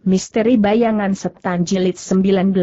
Misteri Bayangan Setan Jilid 19.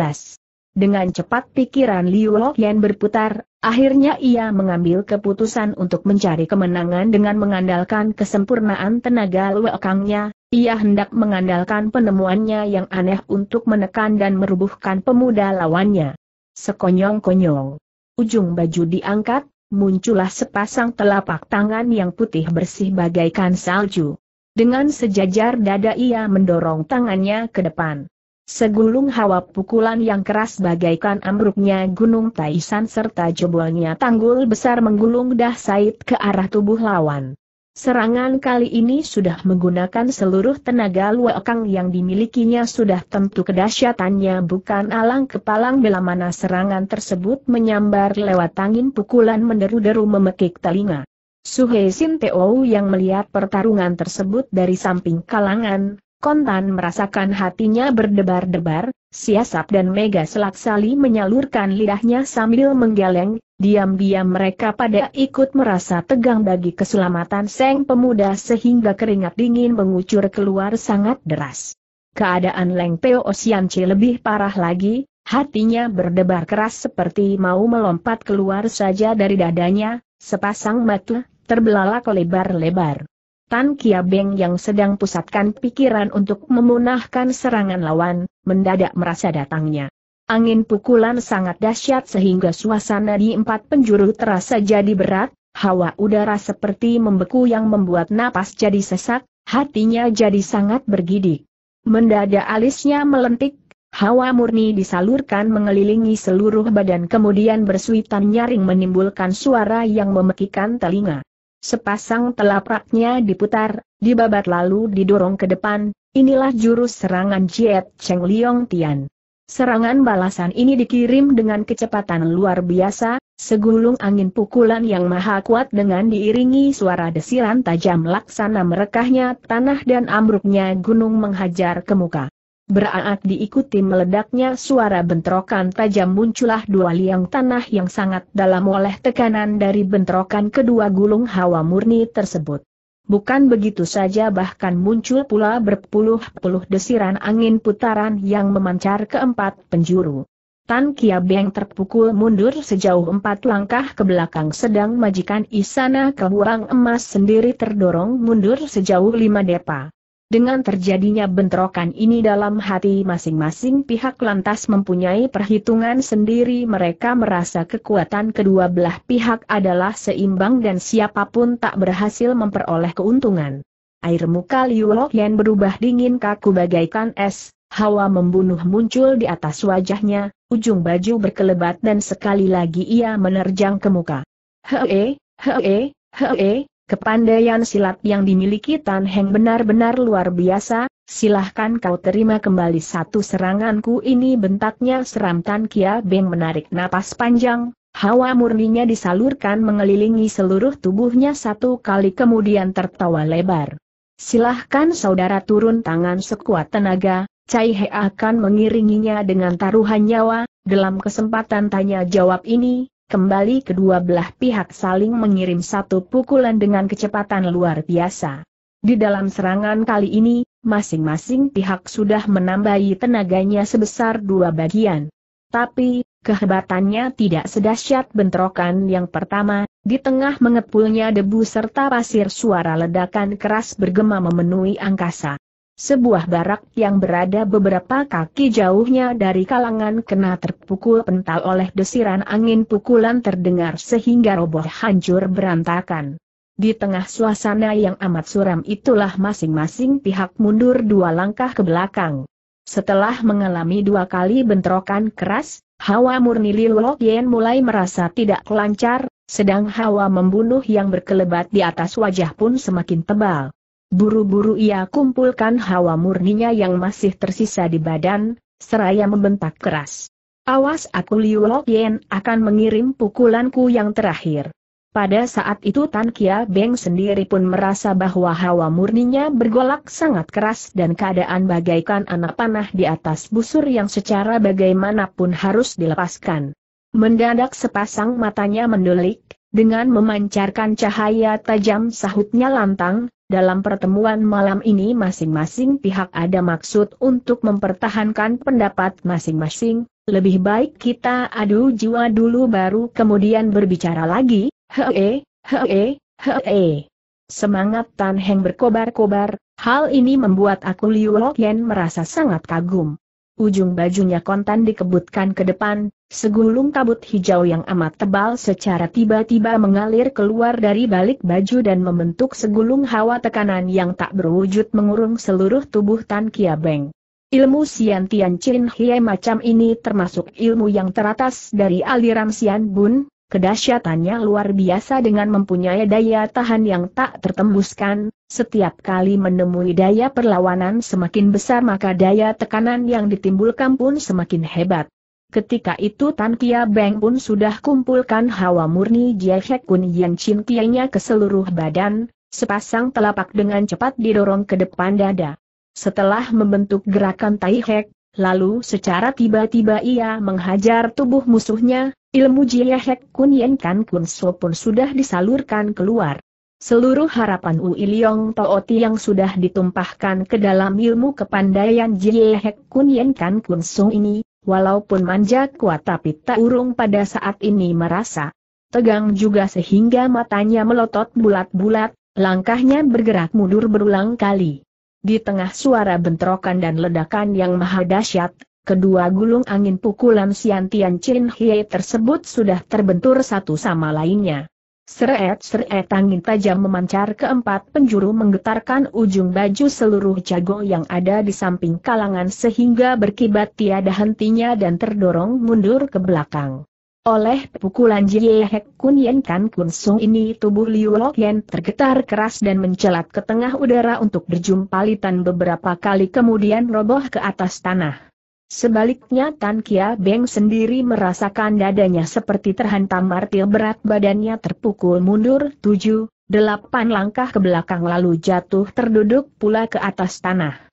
Dengan cepat pikiran Liu Yan berputar, akhirnya ia mengambil keputusan untuk mencari kemenangan dengan mengandalkan kesempurnaan tenaga luekangnya, ia hendak mengandalkan penemuannya yang aneh untuk menekan dan merubuhkan pemuda lawannya. Sekonyong-konyong. Ujung baju diangkat, muncullah sepasang telapak tangan yang putih bersih bagaikan salju. Dengan sejajar dada ia mendorong tangannya ke depan. Segulung hawa pukulan yang keras bagaikan ambruknya gunung Taisan serta jebolnya tanggul besar menggulung dah Said ke arah tubuh lawan. Serangan kali ini sudah menggunakan seluruh tenaga luekang yang dimilikinya sudah tentu kedahsyatannya bukan alang kepalang bila mana serangan tersebut menyambar lewat angin pukulan menderu-deru memekik telinga. Suhei Sin Teo yang melihat pertarungan tersebut dari samping kalangan, kontan merasakan hatinya berdebar-debar, siasap dan mega selak sali menyalurkan lidahnya sambil menggeleng, diam-diam mereka pada ikut merasa tegang bagi keselamatan Seng Pemuda sehingga keringat dingin mengucur keluar sangat deras. Keadaan Leng Teo Osianci lebih parah lagi, Hatinya berdebar keras seperti mau melompat keluar saja dari dadanya, sepasang mata terbelalak lebar-lebar. Tan Kia Beng yang sedang pusatkan pikiran untuk memunahkan serangan lawan, mendadak merasa datangnya. Angin pukulan sangat dahsyat sehingga suasana di empat penjuru terasa jadi berat, hawa udara seperti membeku yang membuat napas jadi sesak, hatinya jadi sangat bergidik. Mendadak alisnya melentik, hawa murni disalurkan mengelilingi seluruh badan kemudian bersuitan nyaring menimbulkan suara yang memekikan telinga sepasang telapaknya diputar, dibabat lalu didorong ke depan, inilah jurus serangan Jiet Cheng Liong Tian. Serangan balasan ini dikirim dengan kecepatan luar biasa, segulung angin pukulan yang maha kuat dengan diiringi suara desiran tajam laksana merekahnya tanah dan ambruknya gunung menghajar ke muka. Beraat diikuti meledaknya suara bentrokan tajam muncullah dua liang tanah yang sangat dalam oleh tekanan dari bentrokan kedua gulung hawa murni tersebut. Bukan begitu saja bahkan muncul pula berpuluh-puluh desiran angin putaran yang memancar ke empat penjuru. Tan Kia Beng terpukul mundur sejauh empat langkah ke belakang sedang majikan Isana Kebuang Emas sendiri terdorong mundur sejauh lima depa. Dengan terjadinya bentrokan ini dalam hati masing-masing pihak lantas mempunyai perhitungan sendiri mereka merasa kekuatan kedua belah pihak adalah seimbang dan siapapun tak berhasil memperoleh keuntungan. Air muka Liu Lohian berubah dingin kaku bagaikan es, hawa membunuh muncul di atas wajahnya, ujung baju berkelebat dan sekali lagi ia menerjang ke muka. Hee, hee, hee, Kepandaian silat yang dimiliki Tan Heng benar-benar luar biasa, silahkan kau terima kembali satu seranganku ini bentaknya seram Tan Kia Beng menarik napas panjang, hawa murninya disalurkan mengelilingi seluruh tubuhnya satu kali kemudian tertawa lebar. Silahkan saudara turun tangan sekuat tenaga, Cai He akan mengiringinya dengan taruhan nyawa, dalam kesempatan tanya jawab ini, kembali kedua belah pihak saling mengirim satu pukulan dengan kecepatan luar biasa. Di dalam serangan kali ini, masing-masing pihak sudah menambahi tenaganya sebesar dua bagian. Tapi, kehebatannya tidak sedahsyat bentrokan yang pertama, di tengah mengepulnya debu serta pasir suara ledakan keras bergema memenuhi angkasa. Sebuah barak yang berada beberapa kaki jauhnya dari kalangan kena terpukul pental oleh desiran angin pukulan terdengar sehingga roboh hancur berantakan. Di tengah suasana yang amat suram itulah masing-masing pihak mundur dua langkah ke belakang. Setelah mengalami dua kali bentrokan keras, hawa murni Lilo Yen mulai merasa tidak lancar, sedang hawa membunuh yang berkelebat di atas wajah pun semakin tebal. Buru-buru ia kumpulkan hawa murninya yang masih tersisa di badan, seraya membentak keras. Awas aku Liu Lokien akan mengirim pukulanku yang terakhir. Pada saat itu Tan Kia Beng sendiri pun merasa bahwa hawa murninya bergolak sangat keras dan keadaan bagaikan anak panah di atas busur yang secara bagaimanapun harus dilepaskan. Mendadak sepasang matanya mendelik, dengan memancarkan cahaya tajam sahutnya lantang, dalam pertemuan malam ini masing-masing pihak ada maksud untuk mempertahankan pendapat masing-masing, lebih baik kita adu jiwa dulu baru kemudian berbicara lagi, hee, hee, hee. Semangat Tan Heng berkobar-kobar, hal ini membuat aku Liu Yen merasa sangat kagum. Ujung bajunya kontan dikebutkan ke depan, Segulung kabut hijau yang amat tebal secara tiba-tiba mengalir keluar dari balik baju dan membentuk segulung hawa tekanan yang tak berwujud mengurung seluruh tubuh Tan Kia Beng. Ilmu Sian Tian Chin Hie macam ini termasuk ilmu yang teratas dari aliran Sian Bun, kedahsyatannya luar biasa dengan mempunyai daya tahan yang tak tertembuskan, setiap kali menemui daya perlawanan semakin besar maka daya tekanan yang ditimbulkan pun semakin hebat. Ketika itu Tan Kia Beng pun sudah kumpulkan hawa murni Jie Hek Kun Yan Chin Kianya ke seluruh badan, sepasang telapak dengan cepat didorong ke depan dada. Setelah membentuk gerakan Tai Hek, lalu secara tiba-tiba ia menghajar tubuh musuhnya, ilmu Jie Hek Kun Yan Kan Kun So pun sudah disalurkan keluar. Seluruh harapan Wu Liong Tooti yang sudah ditumpahkan ke dalam ilmu kepandaian Jie Hek Kun Yan Kan Kun So ini, walaupun manja kuat tapi tak urung pada saat ini merasa tegang juga sehingga matanya melotot bulat-bulat, langkahnya bergerak mundur berulang kali. Di tengah suara bentrokan dan ledakan yang maha dahsyat, kedua gulung angin pukulan Siantian Chin Hie tersebut sudah terbentur satu sama lainnya. Seret-seret angin tajam memancar ke empat penjuru menggetarkan ujung baju seluruh jago yang ada di samping kalangan sehingga berkibat tiada hentinya dan terdorong mundur ke belakang. Oleh pukulan Jie Hek Kun Yen Kan Kun Sung ini tubuh Liu Lok Yen tergetar keras dan mencelat ke tengah udara untuk berjumpalitan beberapa kali kemudian roboh ke atas tanah. Sebaliknya Tan Kia Beng sendiri merasakan dadanya seperti terhantam martil berat badannya terpukul mundur tujuh, delapan langkah ke belakang lalu jatuh terduduk pula ke atas tanah.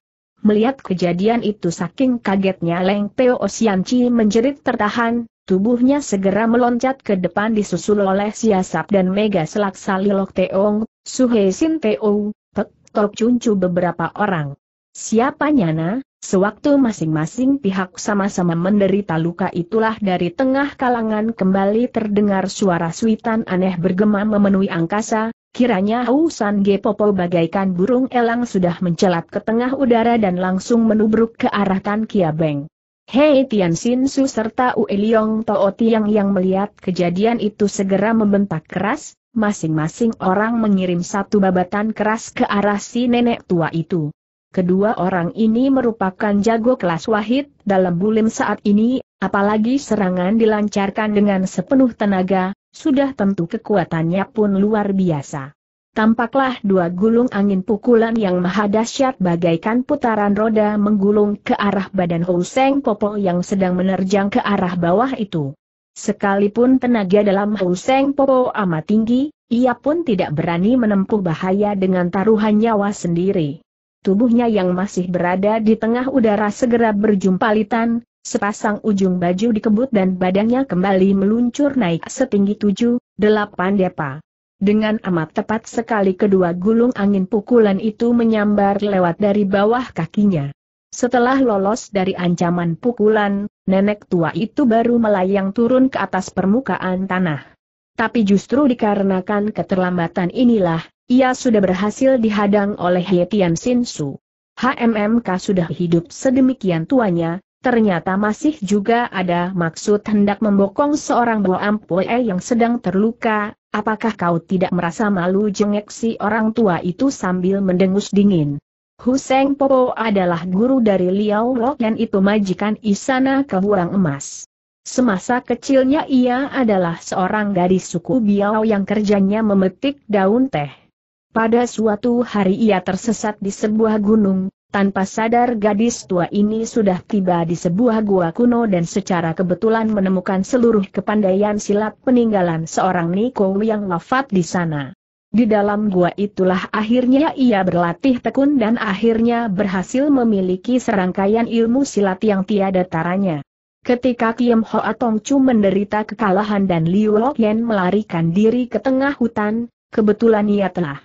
Melihat kejadian itu saking kagetnya Leng Peo Osianci menjerit tertahan, tubuhnya segera meloncat ke depan disusul oleh Siasap dan Mega Selaksa Lilok Teong, Suhe Sin Teo, Tok Cuncu beberapa orang. Siapa Nyana? Sewaktu masing-masing pihak sama-sama menderita luka itulah dari tengah kalangan kembali terdengar suara suitan aneh bergema memenuhi angkasa, kiranya Hu San Ge Popo bagaikan burung elang sudah mencelat ke tengah udara dan langsung menubruk ke arah Tan Kia Beng. Hei Tian Sin Su serta Ue Liong Tao Tiang yang melihat kejadian itu segera membentak keras, masing-masing orang mengirim satu babatan keras ke arah si nenek tua itu. Kedua orang ini merupakan jago kelas wahid dalam bulim saat ini, apalagi serangan dilancarkan dengan sepenuh tenaga, sudah tentu kekuatannya pun luar biasa. Tampaklah dua gulung angin pukulan yang maha dahsyat bagaikan putaran roda menggulung ke arah badan Hou Seng Popo yang sedang menerjang ke arah bawah itu. Sekalipun tenaga dalam Hou Seng Popo amat tinggi, ia pun tidak berani menempuh bahaya dengan taruhan nyawa sendiri tubuhnya yang masih berada di tengah udara segera berjumpa litan, sepasang ujung baju dikebut dan badannya kembali meluncur naik setinggi tujuh, delapan depa. Dengan amat tepat sekali kedua gulung angin pukulan itu menyambar lewat dari bawah kakinya. Setelah lolos dari ancaman pukulan, nenek tua itu baru melayang turun ke atas permukaan tanah. Tapi justru dikarenakan keterlambatan inilah, ia sudah berhasil dihadang oleh He Tian Sin Su. HMMK sudah hidup sedemikian tuanya, ternyata masih juga ada maksud hendak membokong seorang Boam Ampue yang sedang terluka, apakah kau tidak merasa malu jengek si orang tua itu sambil mendengus dingin. Huseng Popo adalah guru dari Liao dan itu majikan Isana Kehurang Emas. Semasa kecilnya ia adalah seorang gadis suku Biao yang kerjanya memetik daun teh. Pada suatu hari ia tersesat di sebuah gunung, tanpa sadar gadis tua ini sudah tiba di sebuah gua kuno dan secara kebetulan menemukan seluruh kepandaian silat peninggalan seorang Niko yang wafat di sana. Di dalam gua itulah akhirnya ia berlatih tekun dan akhirnya berhasil memiliki serangkaian ilmu silat yang tiada taranya. Ketika Kiem Ho Atong Chu menderita kekalahan dan Liu Yen melarikan diri ke tengah hutan, kebetulan ia telah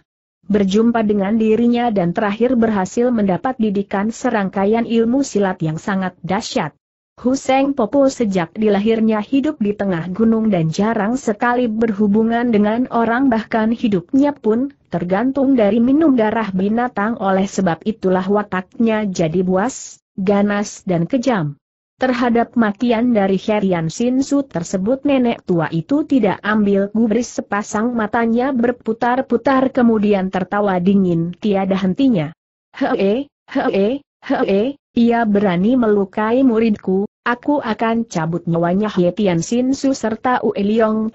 berjumpa dengan dirinya dan terakhir berhasil mendapat didikan serangkaian ilmu silat yang sangat dahsyat. Huseng Popo sejak dilahirnya hidup di tengah gunung dan jarang sekali berhubungan dengan orang bahkan hidupnya pun tergantung dari minum darah binatang oleh sebab itulah wataknya jadi buas, ganas dan kejam. Terhadap makian dari Herian Sinsu tersebut nenek tua itu tidak ambil gubris sepasang matanya berputar-putar kemudian tertawa dingin tiada hentinya. Hee, hee, hee, ia berani melukai muridku, aku akan cabut nyawanya Hye Tian Sin Su serta Ue Liong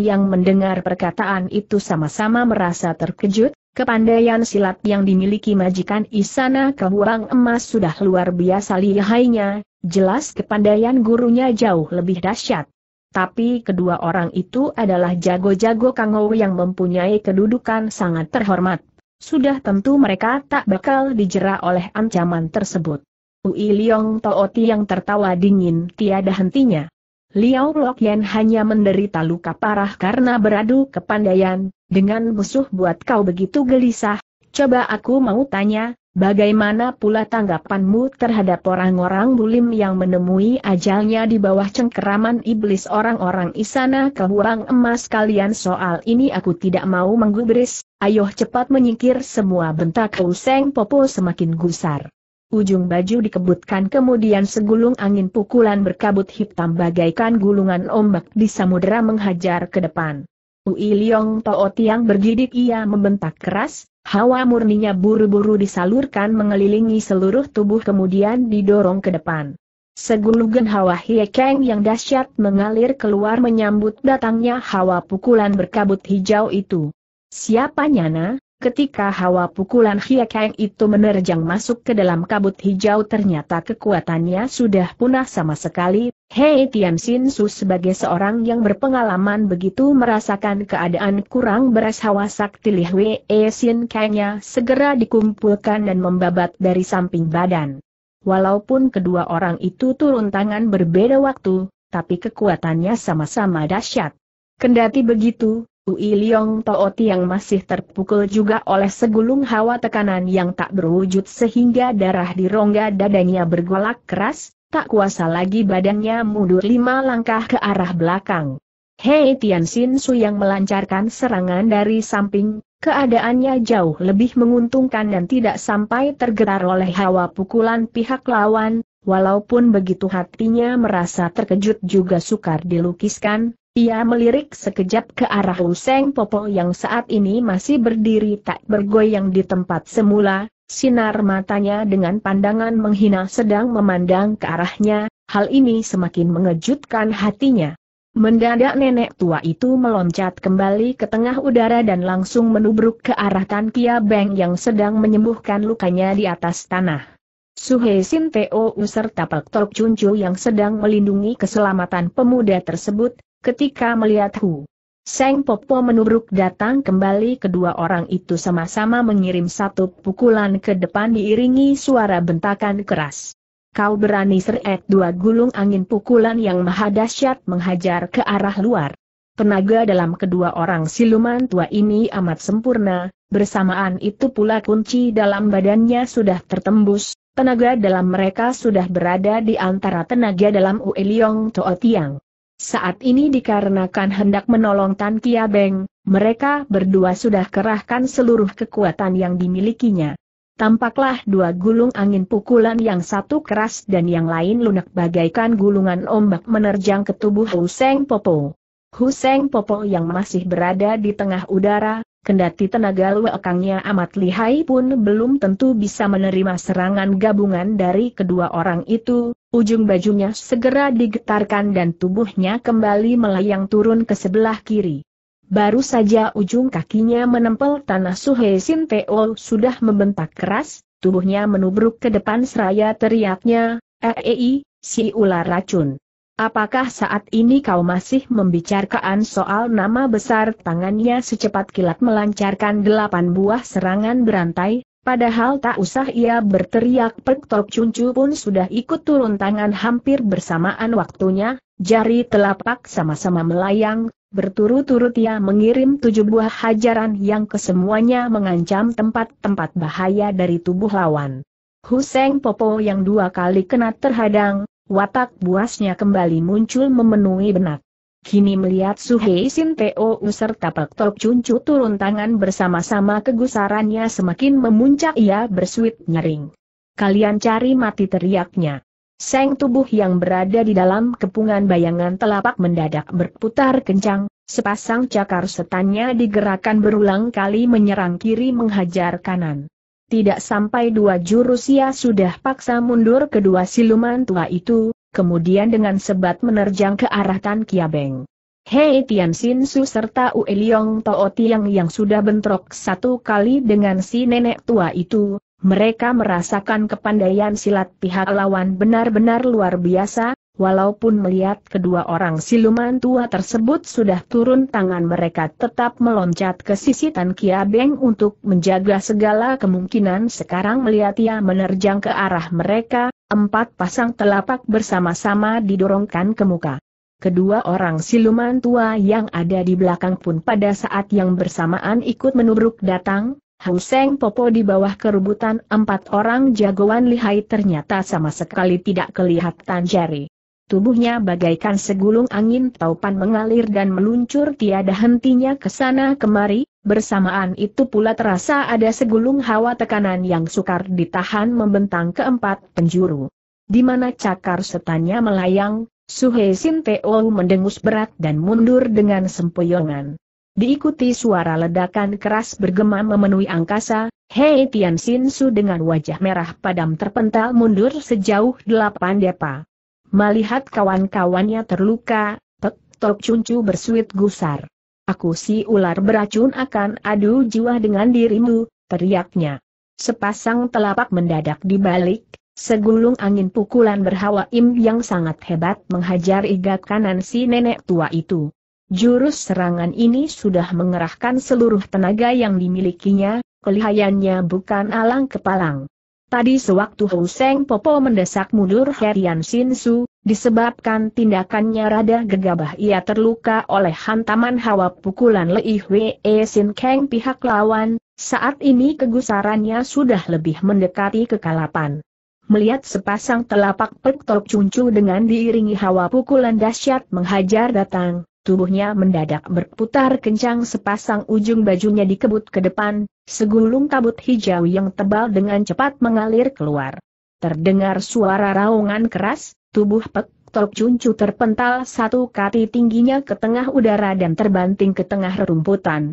yang mendengar perkataan itu sama-sama merasa terkejut, kepandaian silat yang dimiliki majikan Isana Kebuang Emas sudah luar biasa lihainya, jelas kepandaian gurunya jauh lebih dahsyat. Tapi kedua orang itu adalah jago-jago Kang yang mempunyai kedudukan sangat terhormat sudah tentu mereka tak bakal dijerah oleh ancaman tersebut. Ui Liong Tooti yang tertawa dingin tiada hentinya. Liao Yen hanya menderita luka parah karena beradu kepandaian, dengan musuh buat kau begitu gelisah, coba aku mau tanya, Bagaimana pula tanggapanmu terhadap orang-orang bulim yang menemui ajalnya di bawah cengkeraman iblis orang-orang isana kehurang emas kalian soal ini aku tidak mau menggubris, ayo cepat menyingkir semua bentak Useng Popo semakin gusar. Ujung baju dikebutkan kemudian segulung angin pukulan berkabut hitam bagaikan gulungan ombak di samudera menghajar ke depan. Ui Liong To'o Tiang bergidik ia membentak keras, Hawa murninya buru-buru disalurkan mengelilingi seluruh tubuh kemudian didorong ke depan. Segulugan hawa hiekeng yang dahsyat mengalir keluar menyambut datangnya hawa pukulan berkabut hijau itu. Siapa nyana? Ketika hawa pukulan Hiakeng itu menerjang masuk ke dalam kabut hijau ternyata kekuatannya sudah punah sama sekali, Hei Tian Xin Su sebagai seorang yang berpengalaman begitu merasakan keadaan kurang beres hawa sakti Li Hui E segera dikumpulkan dan membabat dari samping badan. Walaupun kedua orang itu turun tangan berbeda waktu, tapi kekuatannya sama-sama dahsyat. Kendati begitu, Ui Liong Tooti yang masih terpukul juga oleh segulung hawa tekanan yang tak berwujud sehingga darah di rongga dadanya bergolak keras, tak kuasa lagi badannya mundur lima langkah ke arah belakang. Hei Tian Xin Su yang melancarkan serangan dari samping, keadaannya jauh lebih menguntungkan dan tidak sampai tergerar oleh hawa pukulan pihak lawan, walaupun begitu hatinya merasa terkejut juga sukar dilukiskan, ia melirik sekejap ke arah Useng Popo yang saat ini masih berdiri tak bergoyang di tempat semula, sinar matanya dengan pandangan menghina sedang memandang ke arahnya, hal ini semakin mengejutkan hatinya. Mendadak nenek tua itu meloncat kembali ke tengah udara dan langsung menubruk ke arah Tan Kia Beng yang sedang menyembuhkan lukanya di atas tanah. Suhe Sin Teo serta Pek Tok Chu yang sedang melindungi keselamatan pemuda tersebut, ketika melihat Hu Seng Popo menubruk datang kembali kedua orang itu sama-sama mengirim satu pukulan ke depan diiringi suara bentakan keras. Kau berani seret dua gulung angin pukulan yang maha dahsyat menghajar ke arah luar. Tenaga dalam kedua orang siluman tua ini amat sempurna, bersamaan itu pula kunci dalam badannya sudah tertembus, tenaga dalam mereka sudah berada di antara tenaga dalam Ueliong Toa Tiang. Saat ini dikarenakan hendak menolong Tan Kia Beng, mereka berdua sudah kerahkan seluruh kekuatan yang dimilikinya. Tampaklah dua gulung angin pukulan yang satu keras dan yang lain lunak bagaikan gulungan ombak menerjang ke tubuh Huseng Popo. Huseng Popo yang masih berada di tengah udara, Kendati tenaga luakangnya amat lihai pun belum tentu bisa menerima serangan gabungan dari kedua orang itu, ujung bajunya segera digetarkan dan tubuhnya kembali melayang turun ke sebelah kiri. Baru saja ujung kakinya menempel tanah Suhe Teo sudah membentak keras, tubuhnya menubruk ke depan seraya teriaknya, Eei, si ular racun. Apakah saat ini kau masih membicarakan soal nama besar tangannya secepat kilat melancarkan delapan buah serangan berantai, padahal tak usah ia berteriak Perktok Cuncu pun sudah ikut turun tangan hampir bersamaan waktunya, jari telapak sama-sama melayang, berturut-turut ia mengirim tujuh buah hajaran yang kesemuanya mengancam tempat-tempat bahaya dari tubuh lawan. Huseng Popo yang dua kali kena terhadang, watak buasnya kembali muncul memenuhi benak. Kini melihat Suhei Sin Teo serta Pak Tok Cuncu turun tangan bersama-sama kegusarannya semakin memuncak ia bersuit nyering. Kalian cari mati teriaknya. Seng tubuh yang berada di dalam kepungan bayangan telapak mendadak berputar kencang, sepasang cakar setannya digerakkan berulang kali menyerang kiri menghajar kanan. Tidak sampai dua jurus ia sudah paksa mundur kedua siluman tua itu, kemudian dengan sebat menerjang ke arah Tan Kiabeng. Hei Tian Sin Su serta Ue Liong Tao Tiang yang sudah bentrok satu kali dengan si nenek tua itu, mereka merasakan kepandaian silat pihak lawan benar-benar luar biasa, walaupun melihat kedua orang siluman tua tersebut sudah turun tangan mereka tetap meloncat ke sisi Tan Kia Beng untuk menjaga segala kemungkinan sekarang melihat ia menerjang ke arah mereka, empat pasang telapak bersama-sama didorongkan ke muka. Kedua orang siluman tua yang ada di belakang pun pada saat yang bersamaan ikut menubruk datang, Seng Popo di bawah keributan empat orang jagoan lihai ternyata sama sekali tidak kelihatan jari. Tubuhnya bagaikan segulung angin taupan mengalir dan meluncur tiada hentinya ke sana kemari, bersamaan itu pula terasa ada segulung hawa tekanan yang sukar ditahan membentang keempat penjuru. Di mana cakar setannya melayang, Suhe Sin Teo mendengus berat dan mundur dengan sempoyongan. Diikuti suara ledakan keras bergema memenuhi angkasa, Hei Tian Sin Su dengan wajah merah padam terpental mundur sejauh delapan depa. Melihat kawan-kawannya terluka, Tek Tok Cuncu bersuit gusar. Aku si ular beracun akan adu jiwa dengan dirimu, teriaknya. Sepasang telapak mendadak dibalik, segulung angin pukulan berhawa im yang sangat hebat menghajar igat kanan si nenek tua itu. Jurus serangan ini sudah mengerahkan seluruh tenaga yang dimilikinya, kelihayannya bukan alang kepalang. Tadi sewaktu Hou Popo mendesak mundur Herian Sin Su, disebabkan tindakannya rada gegabah ia terluka oleh hantaman hawa pukulan Lei Hwe Sin Kang pihak lawan, saat ini kegusarannya sudah lebih mendekati kekalapan. Melihat sepasang telapak pek tok cuncu dengan diiringi hawa pukulan dahsyat menghajar datang, tubuhnya mendadak berputar kencang sepasang ujung bajunya dikebut ke depan, segulung kabut hijau yang tebal dengan cepat mengalir keluar. Terdengar suara raungan keras, tubuh Pek Tok Cuncu terpental satu kati tingginya ke tengah udara dan terbanting ke tengah rerumputan.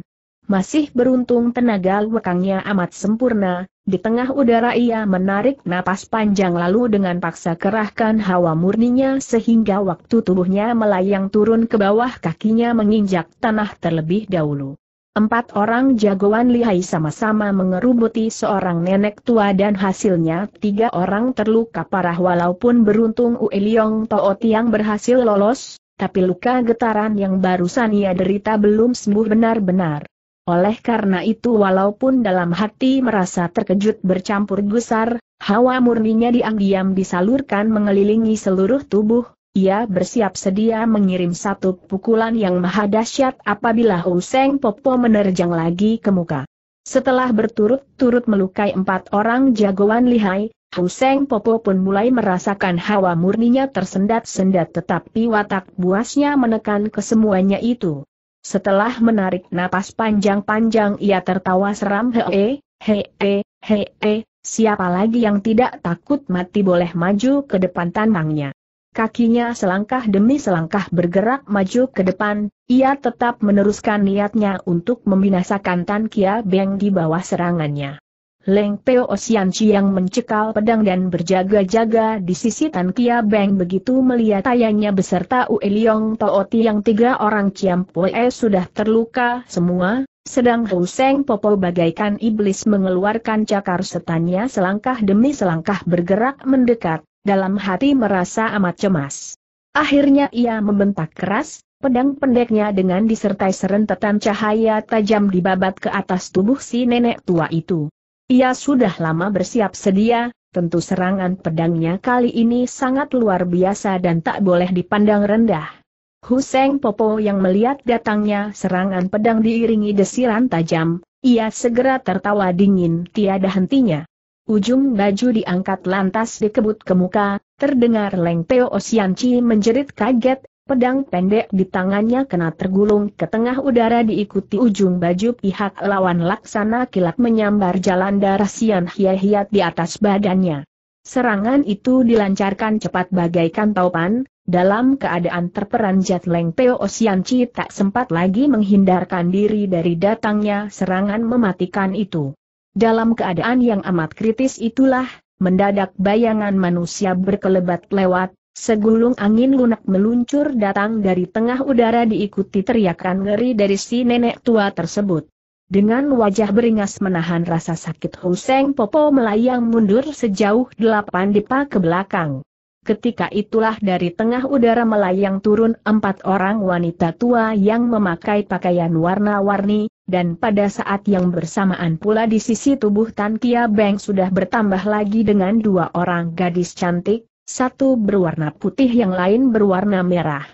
Masih beruntung tenaga lekangnya amat sempurna, di tengah udara ia menarik napas panjang lalu dengan paksa kerahkan hawa murninya sehingga waktu tubuhnya melayang turun ke bawah kakinya menginjak tanah terlebih dahulu. Empat orang jagoan lihai sama-sama mengerubuti seorang nenek tua dan hasilnya tiga orang terluka parah walaupun beruntung Ue Liong Toot yang berhasil lolos, tapi luka getaran yang barusan ia derita belum sembuh benar-benar. Oleh karena itu walaupun dalam hati merasa terkejut bercampur gusar, hawa murninya diam-diam disalurkan mengelilingi seluruh tubuh, ia bersiap sedia mengirim satu pukulan yang maha dahsyat apabila Useng Popo menerjang lagi ke muka. Setelah berturut-turut melukai empat orang jagoan lihai, Huseng Popo pun mulai merasakan hawa murninya tersendat-sendat tetapi watak buasnya menekan kesemuanya itu. Setelah menarik napas panjang-panjang ia tertawa seram hee, hee, hee, siapa lagi yang tidak takut mati boleh maju ke depan tantangnya. Kakinya selangkah demi selangkah bergerak maju ke depan, ia tetap meneruskan niatnya untuk membinasakan Tan Kia Beng di bawah serangannya. Leng Peo Osian Chiang mencekal pedang dan berjaga-jaga di sisi Tan Kia Beng begitu melihat ayahnya beserta Ue Liong Tooti yang tiga orang Chiang Pue sudah terluka semua, sedang Seng Popo bagaikan iblis mengeluarkan cakar setannya selangkah demi selangkah bergerak mendekat, dalam hati merasa amat cemas. Akhirnya ia membentak keras, Pedang pendeknya dengan disertai serentetan cahaya tajam dibabat ke atas tubuh si nenek tua itu. Ia sudah lama bersiap sedia, tentu serangan pedangnya kali ini sangat luar biasa dan tak boleh dipandang rendah. Huseng Popo yang melihat datangnya serangan pedang diiringi desiran tajam, ia segera tertawa dingin tiada hentinya. Ujung baju diangkat lantas dikebut ke muka, terdengar Leng Teo Osianci menjerit kaget, Pedang pendek di tangannya kena tergulung ke tengah udara diikuti ujung baju pihak lawan laksana kilat menyambar jalan darah sian hiat-hiat di atas badannya. Serangan itu dilancarkan cepat bagaikan taupan, dalam keadaan terperanjat Leng Teo Chi tak sempat lagi menghindarkan diri dari datangnya serangan mematikan itu. Dalam keadaan yang amat kritis itulah, mendadak bayangan manusia berkelebat lewat, Segulung angin lunak meluncur datang dari tengah udara diikuti teriakan ngeri dari si nenek tua tersebut. Dengan wajah beringas menahan rasa sakit Huseng Popo melayang mundur sejauh delapan dipa ke belakang. Ketika itulah dari tengah udara melayang turun empat orang wanita tua yang memakai pakaian warna-warni, dan pada saat yang bersamaan pula di sisi tubuh Tan Kia Beng sudah bertambah lagi dengan dua orang gadis cantik, satu berwarna putih yang lain berwarna merah.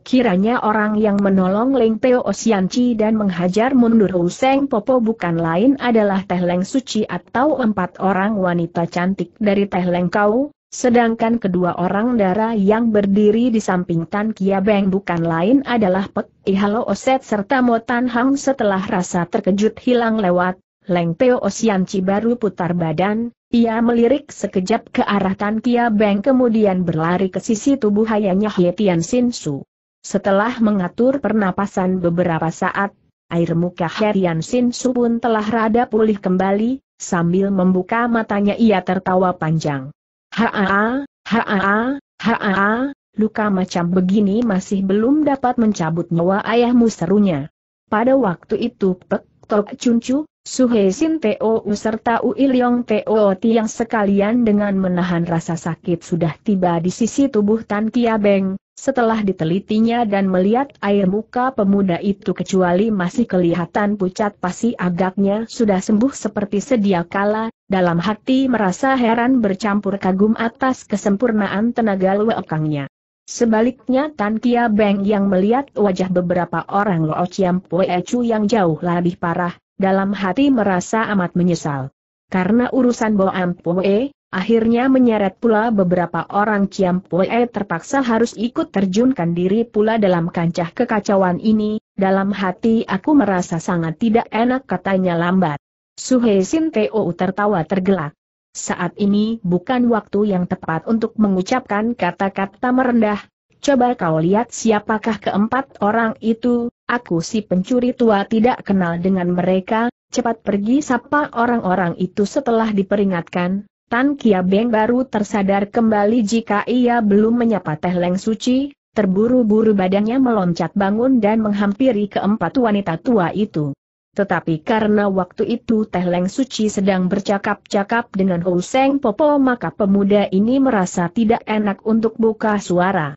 Kiranya orang yang menolong Leng Teo Osianci dan menghajar mundur Useng Popo bukan lain adalah Teh Leng Suci atau empat orang wanita cantik dari Teh Leng Kau, sedangkan kedua orang dara yang berdiri di samping Tan Kia Beng bukan lain adalah Pek Ihalo Oset serta Mo Tan Hang setelah rasa terkejut hilang lewat, Leng Teo Osianci baru putar badan, ia melirik sekejap ke arah Tan Kia Beng kemudian berlari ke sisi tubuh hayanya Hye Tian Sin Su. Setelah mengatur pernapasan beberapa saat, air muka Herian Sin Su pun telah rada pulih kembali, sambil membuka matanya ia tertawa panjang. Haa, haa, haa, luka macam begini masih belum dapat mencabut nyawa ayahmu serunya. Pada waktu itu Pek Tok Cuncu, Suhe Sin Teo serta Ui Leong Teo yang sekalian dengan menahan rasa sakit sudah tiba di sisi tubuh Tan Kia Beng, setelah ditelitinya dan melihat air muka pemuda itu kecuali masih kelihatan pucat pasti agaknya sudah sembuh seperti sedia kala, dalam hati merasa heran bercampur kagum atas kesempurnaan tenaga luekangnya. Sebaliknya Tan Kia Beng yang melihat wajah beberapa orang Lo Chiam Pue Chu yang jauh lebih parah, dalam hati merasa amat menyesal. Karena urusan Am Pue, akhirnya menyeret pula beberapa orang Chiam Pue terpaksa harus ikut terjunkan diri pula dalam kancah kekacauan ini, dalam hati aku merasa sangat tidak enak katanya lambat. Suhe Sin Teo tertawa tergelak. Saat ini bukan waktu yang tepat untuk mengucapkan kata-kata merendah. Coba kau lihat siapakah keempat orang itu, aku si pencuri tua tidak kenal dengan mereka, cepat pergi sapa orang-orang itu setelah diperingatkan. Tan Kia Beng baru tersadar kembali jika ia belum menyapa Teh Leng Suci, terburu-buru badannya meloncat bangun dan menghampiri keempat wanita tua itu. Tetapi karena waktu itu Teh Leng Suci sedang bercakap-cakap dengan Hou Seng Popo maka pemuda ini merasa tidak enak untuk buka suara.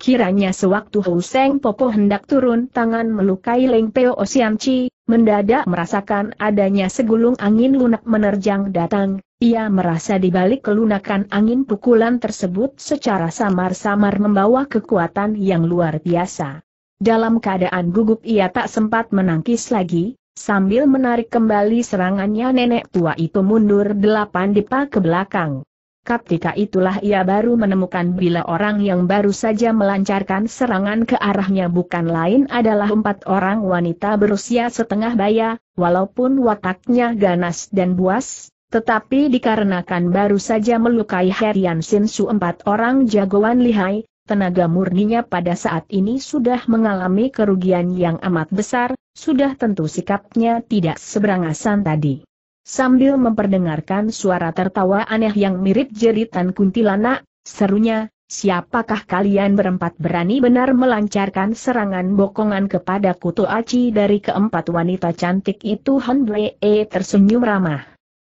Kiranya sewaktu Hou Seng Popo hendak turun tangan melukai Leng Peo Osiam Chi, mendadak merasakan adanya segulung angin lunak menerjang datang, ia merasa dibalik kelunakan angin pukulan tersebut secara samar-samar membawa kekuatan yang luar biasa. Dalam keadaan gugup ia tak sempat menangkis lagi, Sambil menarik kembali serangannya nenek tua itu mundur delapan dipa ke belakang. Ketika itulah ia baru menemukan bila orang yang baru saja melancarkan serangan ke arahnya bukan lain adalah empat orang wanita berusia setengah baya, walaupun wataknya ganas dan buas, tetapi dikarenakan baru saja melukai Herian Sinsu empat orang jagoan lihai, tenaga murninya pada saat ini sudah mengalami kerugian yang amat besar, sudah tentu sikapnya tidak seberangasan tadi. Sambil memperdengarkan suara tertawa aneh yang mirip jeritan kuntilanak, serunya, siapakah kalian berempat berani benar melancarkan serangan bokongan kepada Kutu Aci dari keempat wanita cantik itu Han Honblee tersenyum ramah.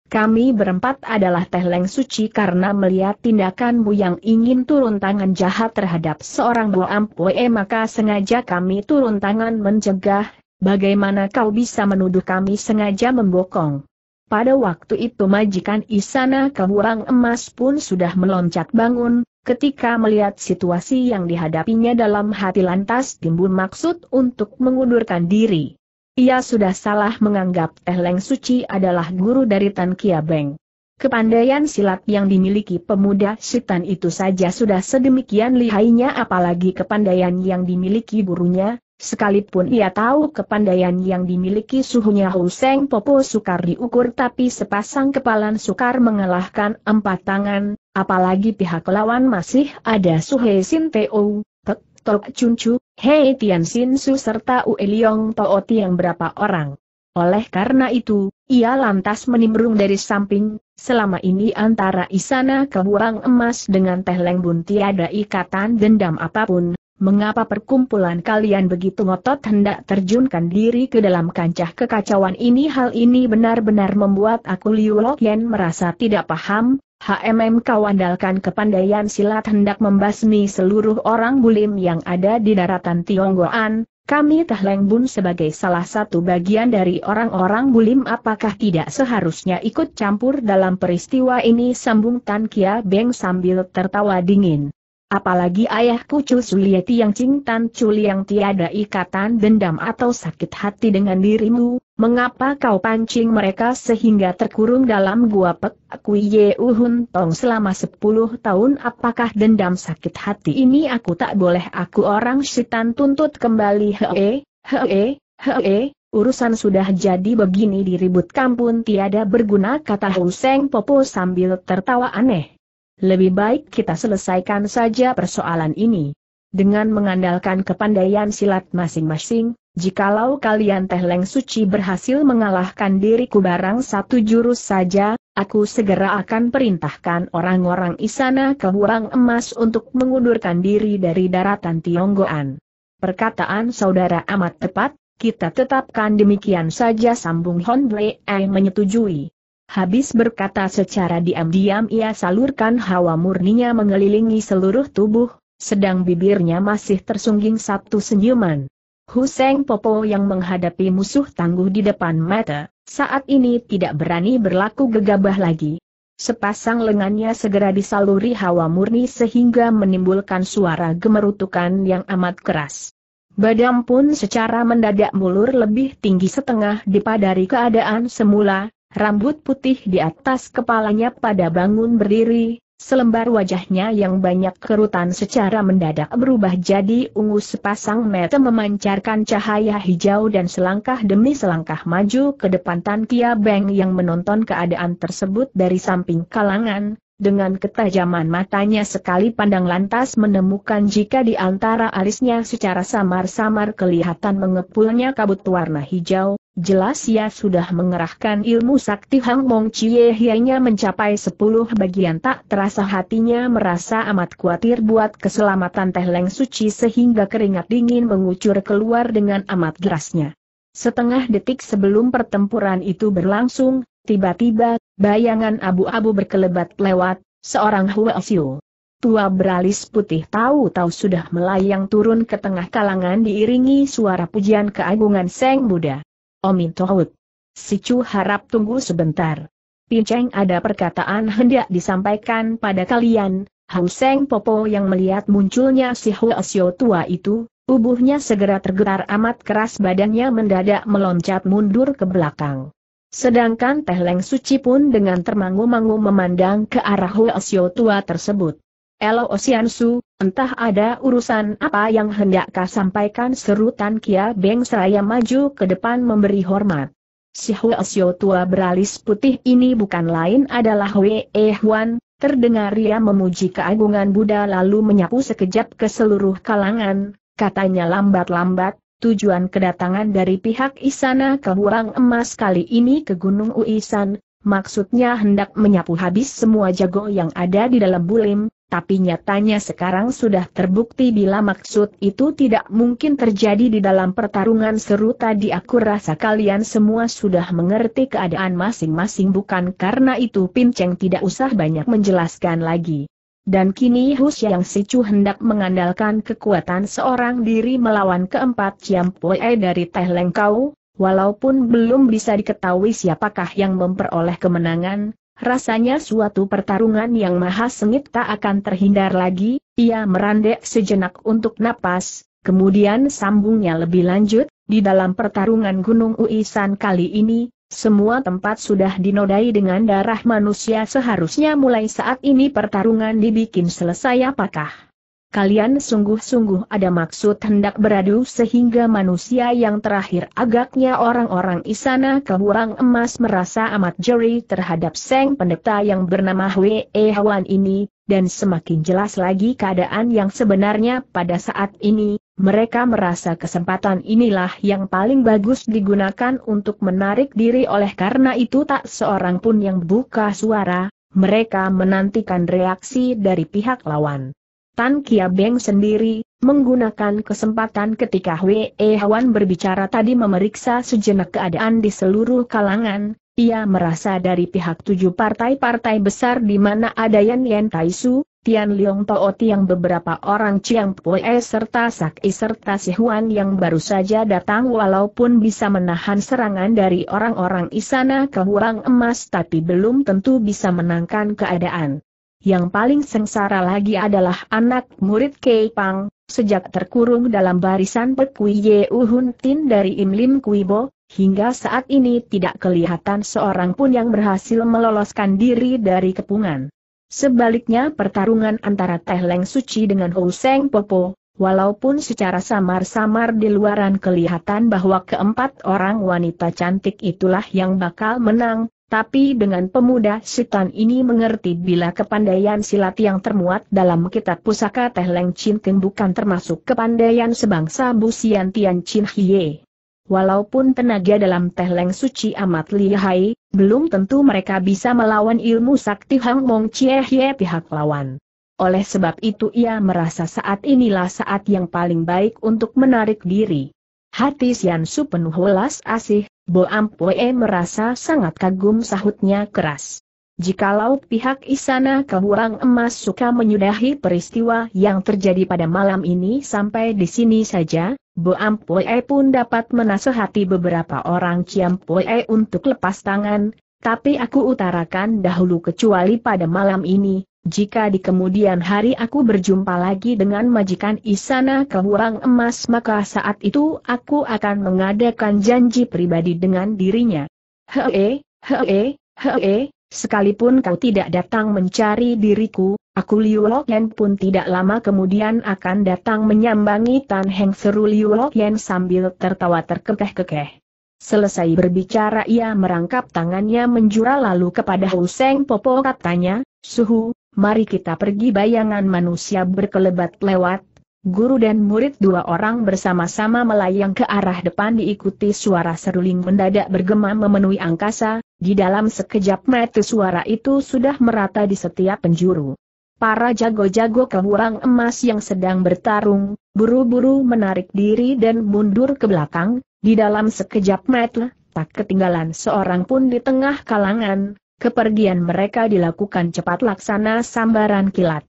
Kami berempat adalah Teh Leng Suci karena melihat tindakanmu yang ingin turun tangan jahat terhadap seorang Bu Ampue maka sengaja kami turun tangan mencegah, Bagaimana kau bisa menuduh kami sengaja membokong? Pada waktu itu majikan Isana Kehuang Emas pun sudah meloncat bangun, ketika melihat situasi yang dihadapinya dalam hati lantas timbul maksud untuk mengundurkan diri. Ia sudah salah menganggap Teh Leng Suci adalah guru dari Tan Kia Beng. Kepandaian silat yang dimiliki pemuda Sitan itu saja sudah sedemikian lihainya apalagi kepandaian yang dimiliki gurunya, Sekalipun ia tahu kepandaian yang dimiliki suhunya Huseng Popo sukar diukur tapi sepasang kepalan sukar mengalahkan empat tangan, apalagi pihak lawan masih ada Suhe Sin Teo, Tek Tok Chun Chu, Hei Tian Sin Su serta Ue Liong Tooti yang berapa orang. Oleh karena itu, ia lantas menimbrung dari samping, selama ini antara Isana kehurang Emas dengan Teh Leng Bun tiada ikatan dendam apapun, mengapa perkumpulan kalian begitu ngotot hendak terjunkan diri ke dalam kancah kekacauan ini? Hal ini benar-benar membuat aku Liu Lokyen merasa tidak paham, HMM kau andalkan kepandaian silat hendak membasmi seluruh orang bulim yang ada di daratan Tionggoan, kami Teh Leng Bun sebagai salah satu bagian dari orang-orang bulim apakah tidak seharusnya ikut campur dalam peristiwa ini sambung Tan Kia Beng sambil tertawa dingin. Apalagi ayahku Chu Sulieti yang cintan culi yang tiada ikatan dendam atau sakit hati dengan dirimu, mengapa kau pancing mereka sehingga terkurung dalam gua pek aku Ye Uhun Tong selama sepuluh tahun apakah dendam sakit hati ini aku tak boleh aku orang setan tuntut kembali hee, hee, hee, urusan sudah jadi begini diributkan pun tiada berguna kata Huseng Popo sambil tertawa aneh. Lebih baik kita selesaikan saja persoalan ini. Dengan mengandalkan kepandaian silat masing-masing, jikalau kalian Teh Leng Suci berhasil mengalahkan diriku barang satu jurus saja, aku segera akan perintahkan orang-orang Isana ke huang Emas untuk mengundurkan diri dari daratan Tionggoan. Perkataan saudara amat tepat, kita tetapkan demikian saja sambung Hon Blei menyetujui. Habis berkata secara diam-diam ia salurkan hawa murninya mengelilingi seluruh tubuh, sedang bibirnya masih tersungging satu senyuman. Huseng Popo yang menghadapi musuh tangguh di depan mata, saat ini tidak berani berlaku gegabah lagi. Sepasang lengannya segera disaluri hawa murni sehingga menimbulkan suara gemerutukan yang amat keras. Badam pun secara mendadak mulur lebih tinggi setengah dipadari keadaan semula, rambut putih di atas kepalanya pada bangun berdiri, selembar wajahnya yang banyak kerutan secara mendadak berubah jadi ungu sepasang mata memancarkan cahaya hijau dan selangkah demi selangkah maju ke depan Tan Kia Beng yang menonton keadaan tersebut dari samping kalangan, dengan ketajaman matanya sekali pandang lantas menemukan jika di antara alisnya secara samar-samar kelihatan mengepulnya kabut warna hijau, Jelas ia sudah mengerahkan ilmu sakti Hang Mong Chie Hianya mencapai sepuluh bagian tak terasa hatinya merasa amat khawatir buat keselamatan Teh Leng Suci sehingga keringat dingin mengucur keluar dengan amat derasnya. Setengah detik sebelum pertempuran itu berlangsung, tiba-tiba, bayangan abu-abu berkelebat lewat, seorang Huo Xiu. Tua beralis putih tahu-tahu sudah melayang turun ke tengah kalangan diiringi suara pujian keagungan Seng Buddha. Omin Tohut. Si Chu harap tunggu sebentar. Pinceng ada perkataan hendak disampaikan pada kalian, Hang Popo yang melihat munculnya si Huasyo tua itu, tubuhnya segera tergetar amat keras badannya mendadak meloncat mundur ke belakang. Sedangkan Teh Leng Suci pun dengan termangu-mangu memandang ke arah Huasyo tua tersebut. Elo Osiansu, entah ada urusan apa yang hendak kau sampaikan seru Tan Kia Beng seraya maju ke depan memberi hormat. Si Hwe Osio tua beralis putih ini bukan lain adalah Hwe E Huan, terdengar ia memuji keagungan Buddha lalu menyapu sekejap ke seluruh kalangan, katanya lambat-lambat, tujuan kedatangan dari pihak Isana ke Burang Emas kali ini ke Gunung Uisan, maksudnya hendak menyapu habis semua jago yang ada di dalam bulim, tapi nyatanya sekarang sudah terbukti bila maksud itu tidak mungkin terjadi di dalam pertarungan seru tadi aku rasa kalian semua sudah mengerti keadaan masing-masing bukan karena itu Pinceng tidak usah banyak menjelaskan lagi. Dan kini Hus yang Sicu hendak mengandalkan kekuatan seorang diri melawan keempat Poe dari Teh Lengkau, walaupun belum bisa diketahui siapakah yang memperoleh kemenangan, Rasanya suatu pertarungan yang maha sengit tak akan terhindar lagi, ia merandek sejenak untuk napas, kemudian sambungnya lebih lanjut, di dalam pertarungan Gunung Uisan kali ini, semua tempat sudah dinodai dengan darah manusia seharusnya mulai saat ini pertarungan dibikin selesai apakah? kalian sungguh-sungguh ada maksud hendak beradu sehingga manusia yang terakhir agaknya orang-orang Isana Kehurang Emas merasa amat jeri terhadap Seng Pendeta yang bernama Hwe Hwan ini, dan semakin jelas lagi keadaan yang sebenarnya pada saat ini, mereka merasa kesempatan inilah yang paling bagus digunakan untuk menarik diri oleh karena itu tak seorang pun yang buka suara, mereka menantikan reaksi dari pihak lawan. Tan Kia Beng sendiri, menggunakan kesempatan ketika Wei Hwan berbicara tadi memeriksa sejenak keadaan di seluruh kalangan, ia merasa dari pihak tujuh partai-partai besar di mana ada Yan Yan Su, Tian Leong Tao Tiang beberapa orang Chiang Pue serta Sak I serta Si Huan yang baru saja datang walaupun bisa menahan serangan dari orang-orang Isana Huang Emas tapi belum tentu bisa menangkan keadaan yang paling sengsara lagi adalah anak murid Kei Pang, sejak terkurung dalam barisan Pekui Ye Uhun Tin dari Im Lim Kui Bo, hingga saat ini tidak kelihatan seorang pun yang berhasil meloloskan diri dari kepungan. Sebaliknya pertarungan antara Teh Leng Suci dengan Hou Seng Popo, walaupun secara samar-samar di luaran kelihatan bahwa keempat orang wanita cantik itulah yang bakal menang, tapi dengan pemuda setan ini mengerti bila kepandaian silat yang termuat dalam kitab pusaka Teh Leng Chin Keng bukan termasuk kepandaian sebangsa Busian Tian Chin Hie. Walaupun tenaga dalam Teh Leng suci amat lihai, belum tentu mereka bisa melawan ilmu sakti Hang Mong Chie Hie pihak lawan. Oleh sebab itu ia merasa saat inilah saat yang paling baik untuk menarik diri. Hati Sian Su penuh welas asih, Boampoe merasa sangat kagum sahutnya keras. Jikalau pihak isana kekurangan Emas suka menyudahi peristiwa yang terjadi pada malam ini sampai di sini saja, Boampoe pun dapat menasehati beberapa orang ciam Poe untuk lepas tangan, tapi aku utarakan dahulu kecuali pada malam ini, jika di kemudian hari aku berjumpa lagi dengan majikan Isana Kehurang Emas maka saat itu aku akan mengadakan janji pribadi dengan dirinya. Hee, hee, hee, sekalipun kau tidak datang mencari diriku, aku Liu Yan pun tidak lama kemudian akan datang menyambangi Tan Heng seru Liu Yan sambil tertawa terkekeh-kekeh. Selesai berbicara ia merangkap tangannya menjura lalu kepada Huseng Popo katanya, Suhu, mari kita pergi bayangan manusia berkelebat lewat, Guru dan murid dua orang bersama-sama melayang ke arah depan diikuti suara seruling mendadak bergema memenuhi angkasa, di dalam sekejap mata suara itu sudah merata di setiap penjuru. Para jago-jago kehurang emas yang sedang bertarung, buru-buru menarik diri dan mundur ke belakang, di dalam sekejap mata, tak ketinggalan seorang pun di tengah kalangan, Kepergian mereka dilakukan cepat laksana sambaran kilat.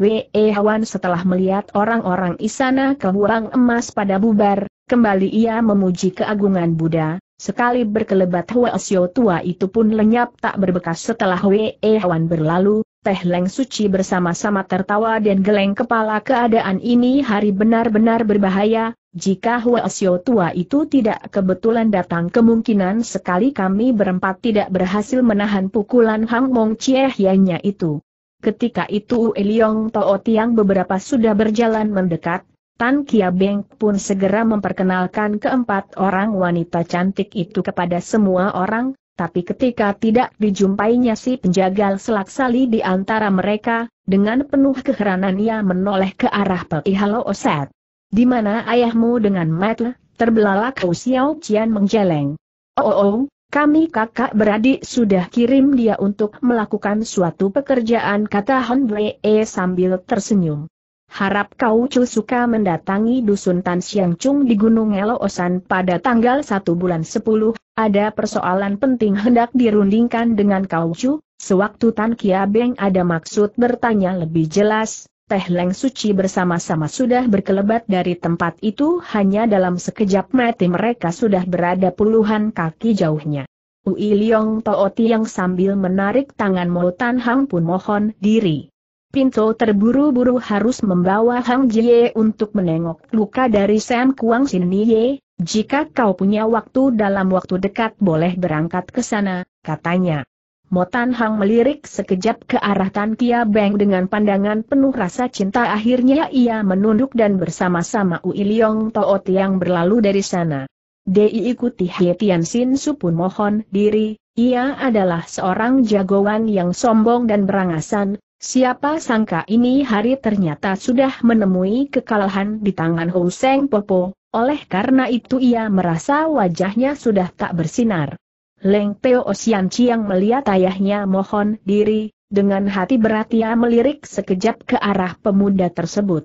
Hwe Hwan setelah melihat orang-orang Isana kehuang emas pada bubar, kembali ia memuji keagungan Buddha, sekali berkelebat Hwe Sio tua itu pun lenyap tak berbekas setelah Hwe Hwan berlalu, Teh Leng Suci bersama-sama tertawa dan geleng kepala keadaan ini hari benar-benar berbahaya, jika Huasyo tua itu tidak kebetulan datang kemungkinan sekali kami berempat tidak berhasil menahan pukulan Hang Mong Hianya itu. Ketika itu Eliong Tao Tiang beberapa sudah berjalan mendekat, Tan Kia Beng pun segera memperkenalkan keempat orang wanita cantik itu kepada semua orang, tapi ketika tidak dijumpainya si penjagal selaksali di antara mereka, dengan penuh keheranan ia menoleh ke arah Pei Halo Oset. Di mana ayahmu dengan Matt? terbelalak Hu Xiao Qian menjeleng. Oh, oh, oh, kami kakak beradik sudah kirim dia untuk melakukan suatu pekerjaan kata Hon Wei e sambil tersenyum. Harap kau cu suka mendatangi dusun Tan Siang Chung di Gunung Eloosan pada tanggal 1 bulan 10, ada persoalan penting hendak dirundingkan dengan kau cu. sewaktu Tan Kia Beng ada maksud bertanya lebih jelas, Teh Leng Suci bersama-sama sudah berkelebat dari tempat itu hanya dalam sekejap mati mereka sudah berada puluhan kaki jauhnya. Ui Liong Tooti yang sambil menarik tangan Mo Tan Hang pun mohon diri. Pinto terburu-buru harus membawa Hang Jie untuk menengok luka dari Sam Kuang Sin jika kau punya waktu dalam waktu dekat boleh berangkat ke sana, katanya. Motan Hang melirik sekejap ke arah Tan Kia Beng dengan pandangan penuh rasa cinta akhirnya ia menunduk dan bersama-sama Ui Liong Toot yang berlalu dari sana. Dei ikuti Hie Tian Sin Su pun mohon diri, ia adalah seorang jagoan yang sombong dan berangasan, siapa sangka ini hari ternyata sudah menemui kekalahan di tangan Hou Seng Popo, oleh karena itu ia merasa wajahnya sudah tak bersinar. Leng Teo Osian Chiang melihat ayahnya mohon diri, dengan hati berat ia melirik sekejap ke arah pemuda tersebut.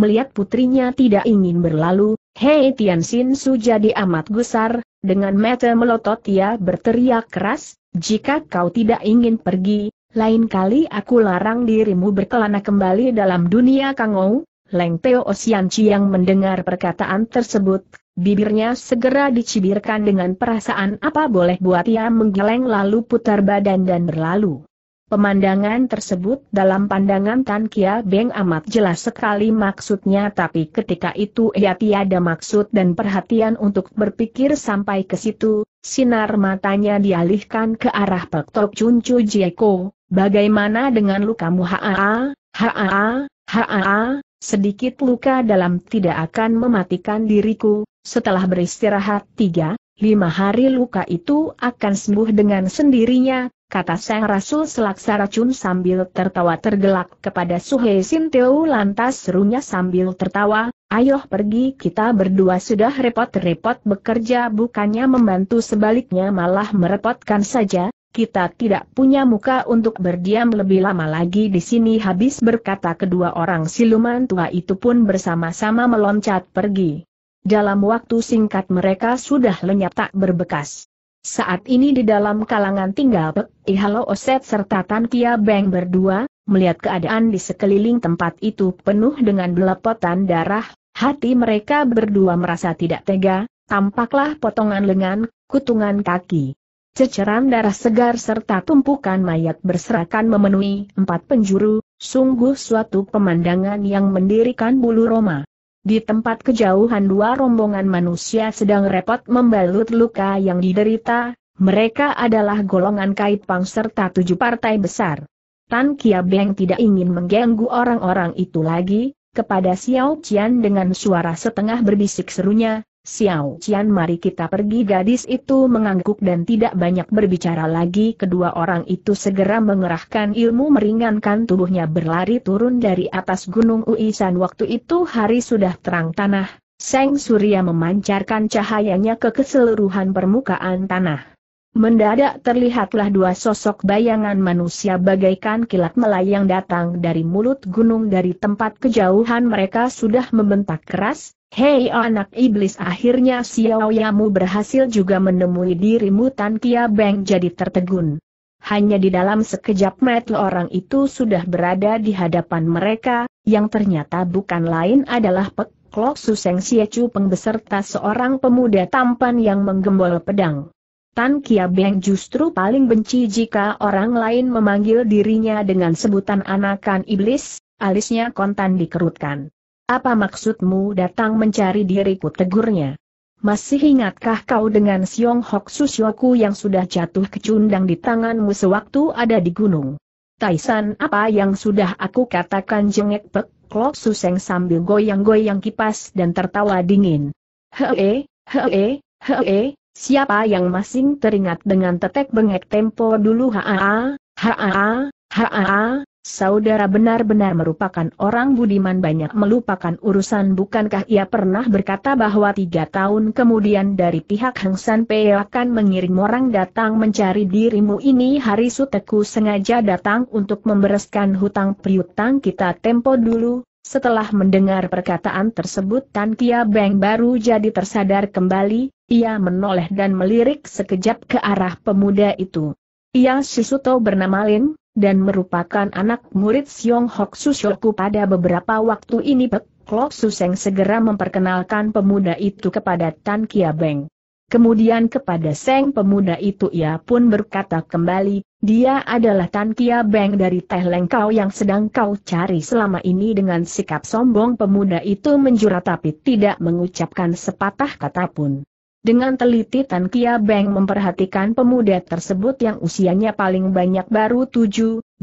Melihat putrinya tidak ingin berlalu, Hei Tian Sin Su jadi amat gusar, dengan mata melotot ia berteriak keras, jika kau tidak ingin pergi, lain kali aku larang dirimu berkelana kembali dalam dunia kangou. Leng Teo Osian Chiang mendengar perkataan tersebut, Bibirnya segera dicibirkan dengan perasaan apa boleh buat ia menggeleng lalu putar badan dan berlalu. Pemandangan tersebut dalam pandangan Tan Kia Beng amat jelas sekali maksudnya tapi ketika itu ia tiada maksud dan perhatian untuk berpikir sampai ke situ, sinar matanya dialihkan ke arah Pek Tok Chun Chu Jieko, bagaimana dengan lukamu haa, haa, haa, sedikit luka dalam tidak akan mematikan diriku, setelah beristirahat tiga, lima hari luka itu akan sembuh dengan sendirinya, kata sang rasul selaksa racun sambil tertawa tergelak kepada Suhe Teu. lantas serunya sambil tertawa, ayo pergi kita berdua sudah repot-repot bekerja bukannya membantu sebaliknya malah merepotkan saja, kita tidak punya muka untuk berdiam lebih lama lagi di sini habis berkata kedua orang siluman tua itu pun bersama-sama meloncat pergi. Dalam waktu singkat mereka sudah lenyap tak berbekas. Saat ini di dalam kalangan tinggal Pek Ihalo eh, Oset serta Tan Kia Beng berdua, melihat keadaan di sekeliling tempat itu penuh dengan belepotan darah, hati mereka berdua merasa tidak tega, tampaklah potongan lengan, kutungan kaki ceceran darah segar serta tumpukan mayat berserakan memenuhi empat penjuru, sungguh suatu pemandangan yang mendirikan bulu Roma. Di tempat kejauhan dua rombongan manusia sedang repot membalut luka yang diderita, mereka adalah golongan Kaipang serta tujuh partai besar. Tan Kia Beng tidak ingin mengganggu orang-orang itu lagi, kepada Xiao Qian dengan suara setengah berbisik serunya, Xiao Qian mari kita pergi gadis itu mengangguk dan tidak banyak berbicara lagi kedua orang itu segera mengerahkan ilmu meringankan tubuhnya berlari turun dari atas gunung Uisan waktu itu hari sudah terang tanah, Seng Surya memancarkan cahayanya ke keseluruhan permukaan tanah. Mendadak terlihatlah dua sosok bayangan manusia bagaikan kilat melayang datang dari mulut gunung dari tempat kejauhan mereka sudah membentak keras, Hei anak iblis akhirnya Xiao Yamu berhasil juga menemui dirimu Tan Kia Beng jadi tertegun. Hanya di dalam sekejap mata orang itu sudah berada di hadapan mereka, yang ternyata bukan lain adalah Pek Klok Suseng Siacu peng seorang pemuda tampan yang menggembol pedang. Tan Kia Beng justru paling benci jika orang lain memanggil dirinya dengan sebutan anakan iblis, alisnya kontan dikerutkan. Apa maksudmu datang mencari diriku tegurnya? Masih ingatkah kau dengan Siong Hok Susyoku yang sudah jatuh kecundang di tanganmu sewaktu ada di gunung? Taisan apa yang sudah aku katakan jengek pek, Klok Suseng sambil goyang-goyang kipas dan tertawa dingin. Hee, hee, hee, Siapa yang masing teringat dengan tetek bengek tempo dulu haa, haa, haa, saudara benar-benar merupakan orang budiman banyak melupakan urusan bukankah ia pernah berkata bahwa tiga tahun kemudian dari pihak Hang San Pei akan mengirim orang datang mencari dirimu ini hari suteku sengaja datang untuk membereskan hutang priutang kita tempo dulu, setelah mendengar perkataan tersebut Tan Kia Beng baru jadi tersadar kembali, ia menoleh dan melirik sekejap ke arah pemuda itu. Ia Sisuto bernama Lin, dan merupakan anak murid Siong Hok Susyoku pada beberapa waktu ini Klok Suseng segera memperkenalkan pemuda itu kepada Tan Kia Beng. Kemudian kepada Seng pemuda itu ia pun berkata kembali, dia adalah Tan Kia Beng dari Teh Lengkau yang sedang kau cari selama ini dengan sikap sombong pemuda itu menjura tapi tidak mengucapkan sepatah kata pun. Dengan teliti Tan Kia Beng memperhatikan pemuda tersebut yang usianya paling banyak baru 7, 18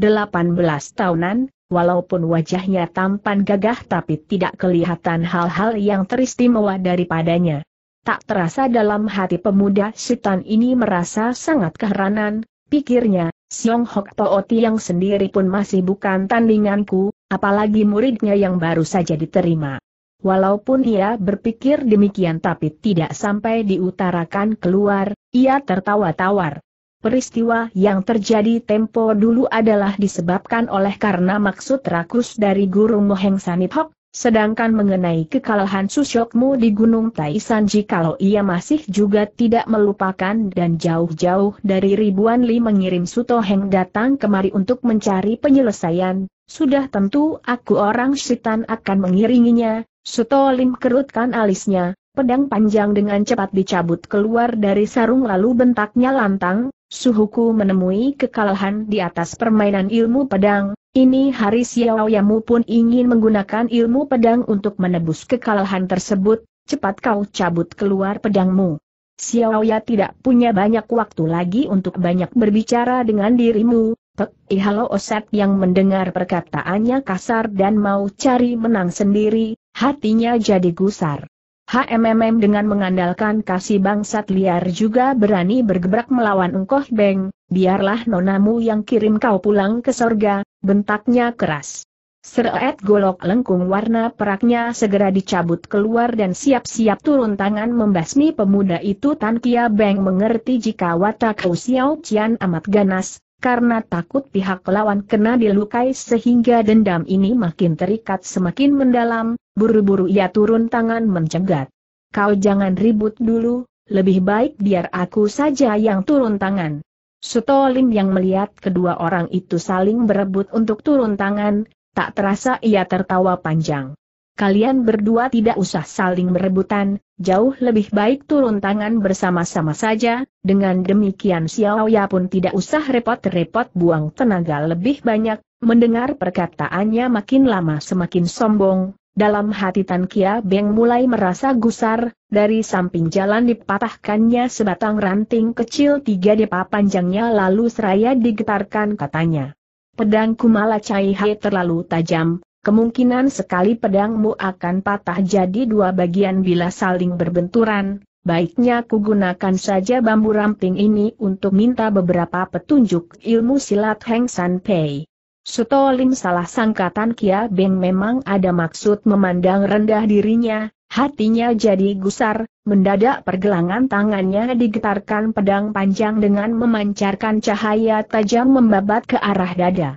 tahunan, walaupun wajahnya tampan gagah tapi tidak kelihatan hal-hal yang teristimewa daripadanya. Tak terasa dalam hati pemuda Sitan ini merasa sangat keheranan, pikirnya, Siong Hok Pooti yang sendiri pun masih bukan tandinganku, apalagi muridnya yang baru saja diterima. Walaupun ia berpikir demikian tapi tidak sampai diutarakan keluar, ia tertawa tawar. Peristiwa yang terjadi tempo dulu adalah disebabkan oleh karena maksud rakus dari Guru Moheng Sanithok, sedangkan mengenai kekalahan Susyokmu di Gunung Taisanji kalau ia masih juga tidak melupakan dan jauh-jauh dari ribuan li mengirim Sutoheng datang kemari untuk mencari penyelesaian, sudah tentu aku orang setan akan mengiringinya, Sutolim kerutkan alisnya, pedang panjang dengan cepat dicabut keluar dari sarung lalu bentaknya lantang, suhuku menemui kekalahan di atas permainan ilmu pedang, ini hari siawayamu pun ingin menggunakan ilmu pedang untuk menebus kekalahan tersebut, cepat kau cabut keluar pedangmu. Xiaoya tidak punya banyak waktu lagi untuk banyak berbicara dengan dirimu, Pek Ihalo Oset yang mendengar perkataannya kasar dan mau cari menang sendiri, Hatinya jadi gusar. HMMM dengan mengandalkan kasih bangsat liar juga berani bergebrak melawan engkoh beng, biarlah nonamu yang kirim kau pulang ke sorga, bentaknya keras. Seret golok lengkung warna peraknya segera dicabut keluar dan siap-siap turun tangan membasmi pemuda itu Tan Kia Beng mengerti jika watak Hu Xiao Qian amat ganas, karena takut pihak lawan kena dilukai sehingga dendam ini makin terikat semakin mendalam, Buru-buru ia turun tangan mencegat. Kau jangan ribut dulu, lebih baik biar aku saja yang turun tangan. Sutolim yang melihat kedua orang itu saling berebut untuk turun tangan, tak terasa ia tertawa panjang. Kalian berdua tidak usah saling berebutan, jauh lebih baik turun tangan bersama-sama saja, dengan demikian Xiao pun tidak usah repot-repot buang tenaga lebih banyak, mendengar perkataannya makin lama semakin sombong, dalam hati Tan Kia Beng mulai merasa gusar, dari samping jalan dipatahkannya sebatang ranting kecil tiga depa panjangnya lalu seraya digetarkan katanya. Pedang Kumala Cai Hai terlalu tajam, kemungkinan sekali pedangmu akan patah jadi dua bagian bila saling berbenturan, baiknya ku gunakan saja bambu ramping ini untuk minta beberapa petunjuk ilmu silat Heng San Pei. Sutolim salah sangkatan Kia Beng memang ada maksud memandang rendah dirinya, hatinya jadi gusar, mendadak pergelangan tangannya digetarkan pedang panjang dengan memancarkan cahaya tajam membabat ke arah dada.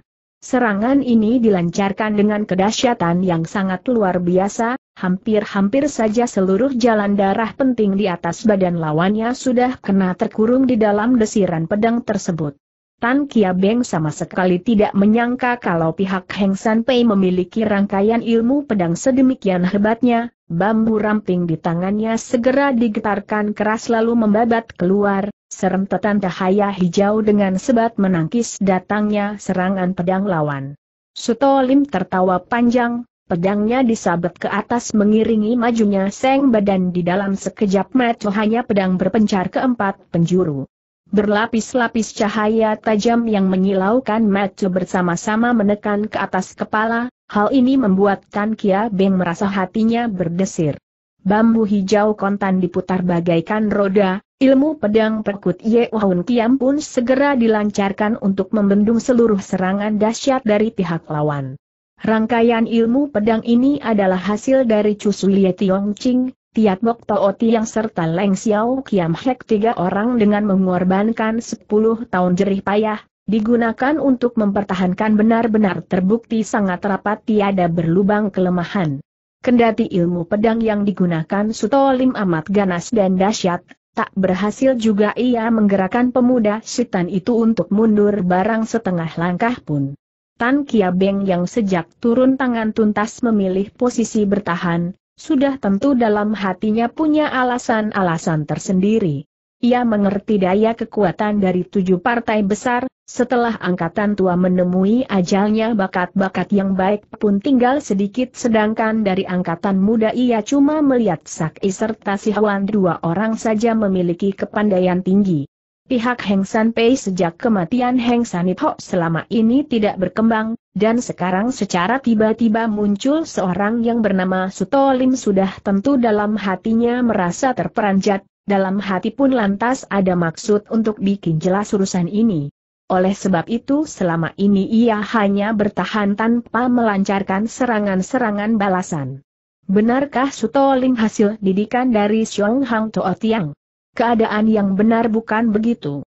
Serangan ini dilancarkan dengan kedahsyatan yang sangat luar biasa, hampir-hampir saja seluruh jalan darah penting di atas badan lawannya sudah kena terkurung di dalam desiran pedang tersebut. Tan Kia Beng sama sekali tidak menyangka kalau pihak Heng San Pei memiliki rangkaian ilmu pedang sedemikian hebatnya, bambu ramping di tangannya segera digetarkan keras lalu membabat keluar, Serem tetan cahaya hijau dengan sebat menangkis datangnya serangan pedang lawan. Suto Lim tertawa panjang, pedangnya disabet ke atas mengiringi majunya seng badan di dalam sekejap mata hanya pedang berpencar keempat penjuru. Berlapis-lapis cahaya tajam yang menyilaukan mata bersama-sama menekan ke atas kepala, hal ini membuat Tan Kia Beng merasa hatinya berdesir. Bambu hijau kontan diputar bagaikan roda, ilmu pedang perkut Ye Wahun Kiam pun segera dilancarkan untuk membendung seluruh serangan dahsyat dari pihak lawan. Rangkaian ilmu pedang ini adalah hasil dari Ye Tiong Ching, Tiat Bok Tooti yang serta Leng Xiao Kiam Hek tiga orang dengan mengorbankan 10 tahun jerih payah, digunakan untuk mempertahankan benar-benar terbukti sangat rapat tiada berlubang kelemahan. Kendati ilmu pedang yang digunakan Sutolim amat ganas dan dahsyat, tak berhasil juga ia menggerakkan pemuda setan itu untuk mundur barang setengah langkah pun. Tan Kia Beng yang sejak turun tangan tuntas memilih posisi bertahan, sudah tentu dalam hatinya punya alasan-alasan tersendiri. Ia mengerti daya kekuatan dari tujuh partai besar, setelah angkatan tua menemui ajalnya bakat-bakat yang baik pun tinggal sedikit sedangkan dari angkatan muda ia cuma melihat Sakti serta sihwan dua orang saja memiliki kepandaian tinggi. Pihak Heng San Pei sejak kematian Heng San Ho selama ini tidak berkembang, dan sekarang secara tiba-tiba muncul seorang yang bernama Suto Lim sudah tentu dalam hatinya merasa terperanjat, dalam hati pun lantas ada maksud untuk bikin jelas urusan ini. Oleh sebab itu selama ini ia hanya bertahan tanpa melancarkan serangan-serangan balasan. Benarkah Suto Lim hasil didikan dari Xiong Hang Tuo Tiang? keadaan yang benar bukan begitu.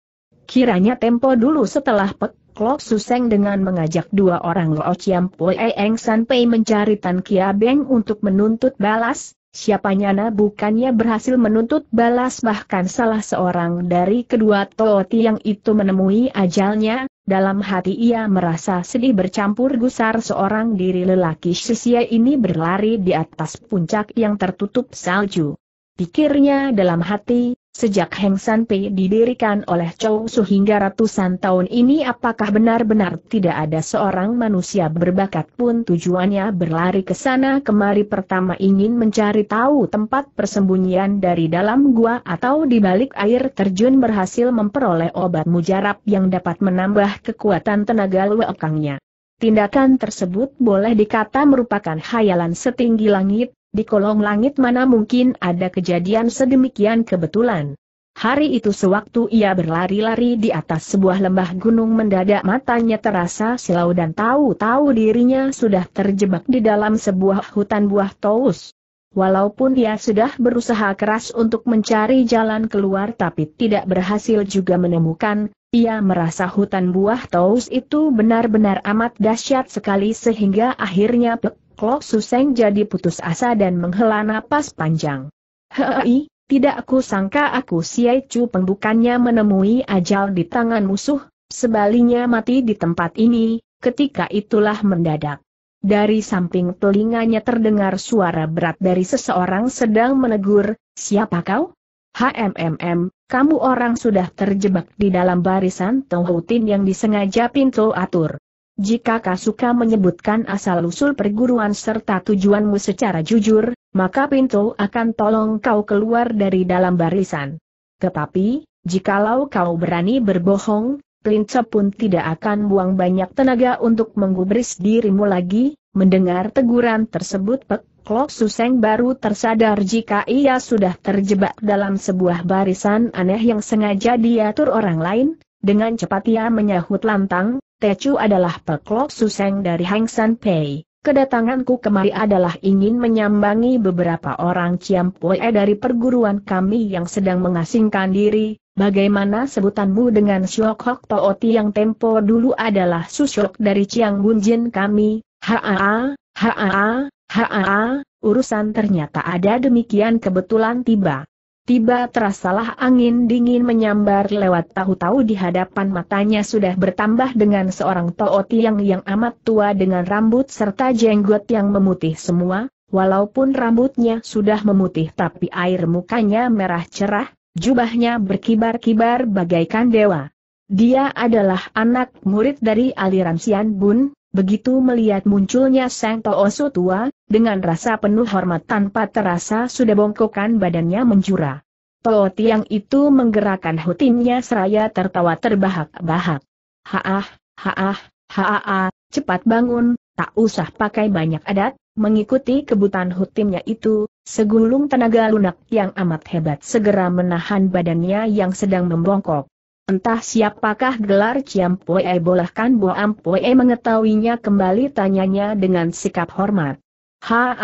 Kiranya tempo dulu setelah Pek Klok Suseng dengan mengajak dua orang Lo Chiam Pue Eng San Pei mencari Tan Kia Beng untuk menuntut balas, siapanya na bukannya berhasil menuntut balas bahkan salah seorang dari kedua Toti yang itu menemui ajalnya, dalam hati ia merasa sedih bercampur gusar seorang diri lelaki sisia ini berlari di atas puncak yang tertutup salju. Pikirnya dalam hati, Sejak Heng San Pei didirikan oleh Chow Su hingga ratusan tahun ini apakah benar-benar tidak ada seorang manusia berbakat pun tujuannya berlari ke sana kemari pertama ingin mencari tahu tempat persembunyian dari dalam gua atau di balik air terjun berhasil memperoleh obat mujarab yang dapat menambah kekuatan tenaga luekangnya. Tindakan tersebut boleh dikata merupakan khayalan setinggi langit, di kolong langit mana mungkin ada kejadian sedemikian kebetulan. Hari itu sewaktu ia berlari-lari di atas sebuah lembah gunung mendadak matanya terasa silau dan tahu-tahu dirinya sudah terjebak di dalam sebuah hutan buah taus. Walaupun ia sudah berusaha keras untuk mencari jalan keluar tapi tidak berhasil juga menemukan, ia merasa hutan buah taus itu benar-benar amat dahsyat sekali sehingga akhirnya pek Klok Suseng jadi putus asa dan menghela napas panjang. Hei, tidak aku sangka aku Siai Chu pembukannya menemui ajal di tangan musuh, sebaliknya mati di tempat ini, ketika itulah mendadak. Dari samping telinganya terdengar suara berat dari seseorang sedang menegur, siapa kau? HMMM, kamu orang sudah terjebak di dalam barisan Tonghutin yang disengaja pintu atur. Jika kau suka menyebutkan asal-usul perguruan serta tujuanmu secara jujur, maka pintu akan tolong kau keluar dari dalam barisan. Tetapi, jikalau kau berani berbohong, Plince pun tidak akan buang banyak tenaga untuk menggubris dirimu lagi, mendengar teguran tersebut Pek Klok Suseng baru tersadar jika ia sudah terjebak dalam sebuah barisan aneh yang sengaja diatur orang lain, dengan cepat ia menyahut lantang, Tecu adalah peklok suseng dari Hang San Pei. Kedatanganku kemari adalah ingin menyambangi beberapa orang Pue dari perguruan kami yang sedang mengasingkan diri. Bagaimana sebutanmu dengan Syok Hok Tooti yang tempo dulu adalah susyok dari Ciang Bunjin kami? Haa, haa, haa, urusan ternyata ada demikian kebetulan tiba. Tiba terasalah angin dingin menyambar lewat tahu-tahu di hadapan matanya sudah bertambah dengan seorang Tootiang yang amat tua dengan rambut serta jenggot yang memutih semua, walaupun rambutnya sudah memutih tapi air mukanya merah cerah, jubahnya berkibar-kibar bagaikan dewa. Dia adalah anak murid dari aliran Sian Bun, begitu melihat munculnya Sang Toosu tua, dengan rasa penuh hormat tanpa terasa sudah bongkokan badannya menjura. Toh Tiang itu menggerakkan hutinya seraya tertawa terbahak-bahak. Haah, haah, haah, cepat bangun, tak usah pakai banyak adat, mengikuti kebutan hutimnya itu, segulung tenaga lunak yang amat hebat segera menahan badannya yang sedang membongkok. Entah siapakah gelar Ciam Poe bolehkan Boam Poe mengetahuinya kembali tanyanya dengan sikap hormat. Haa,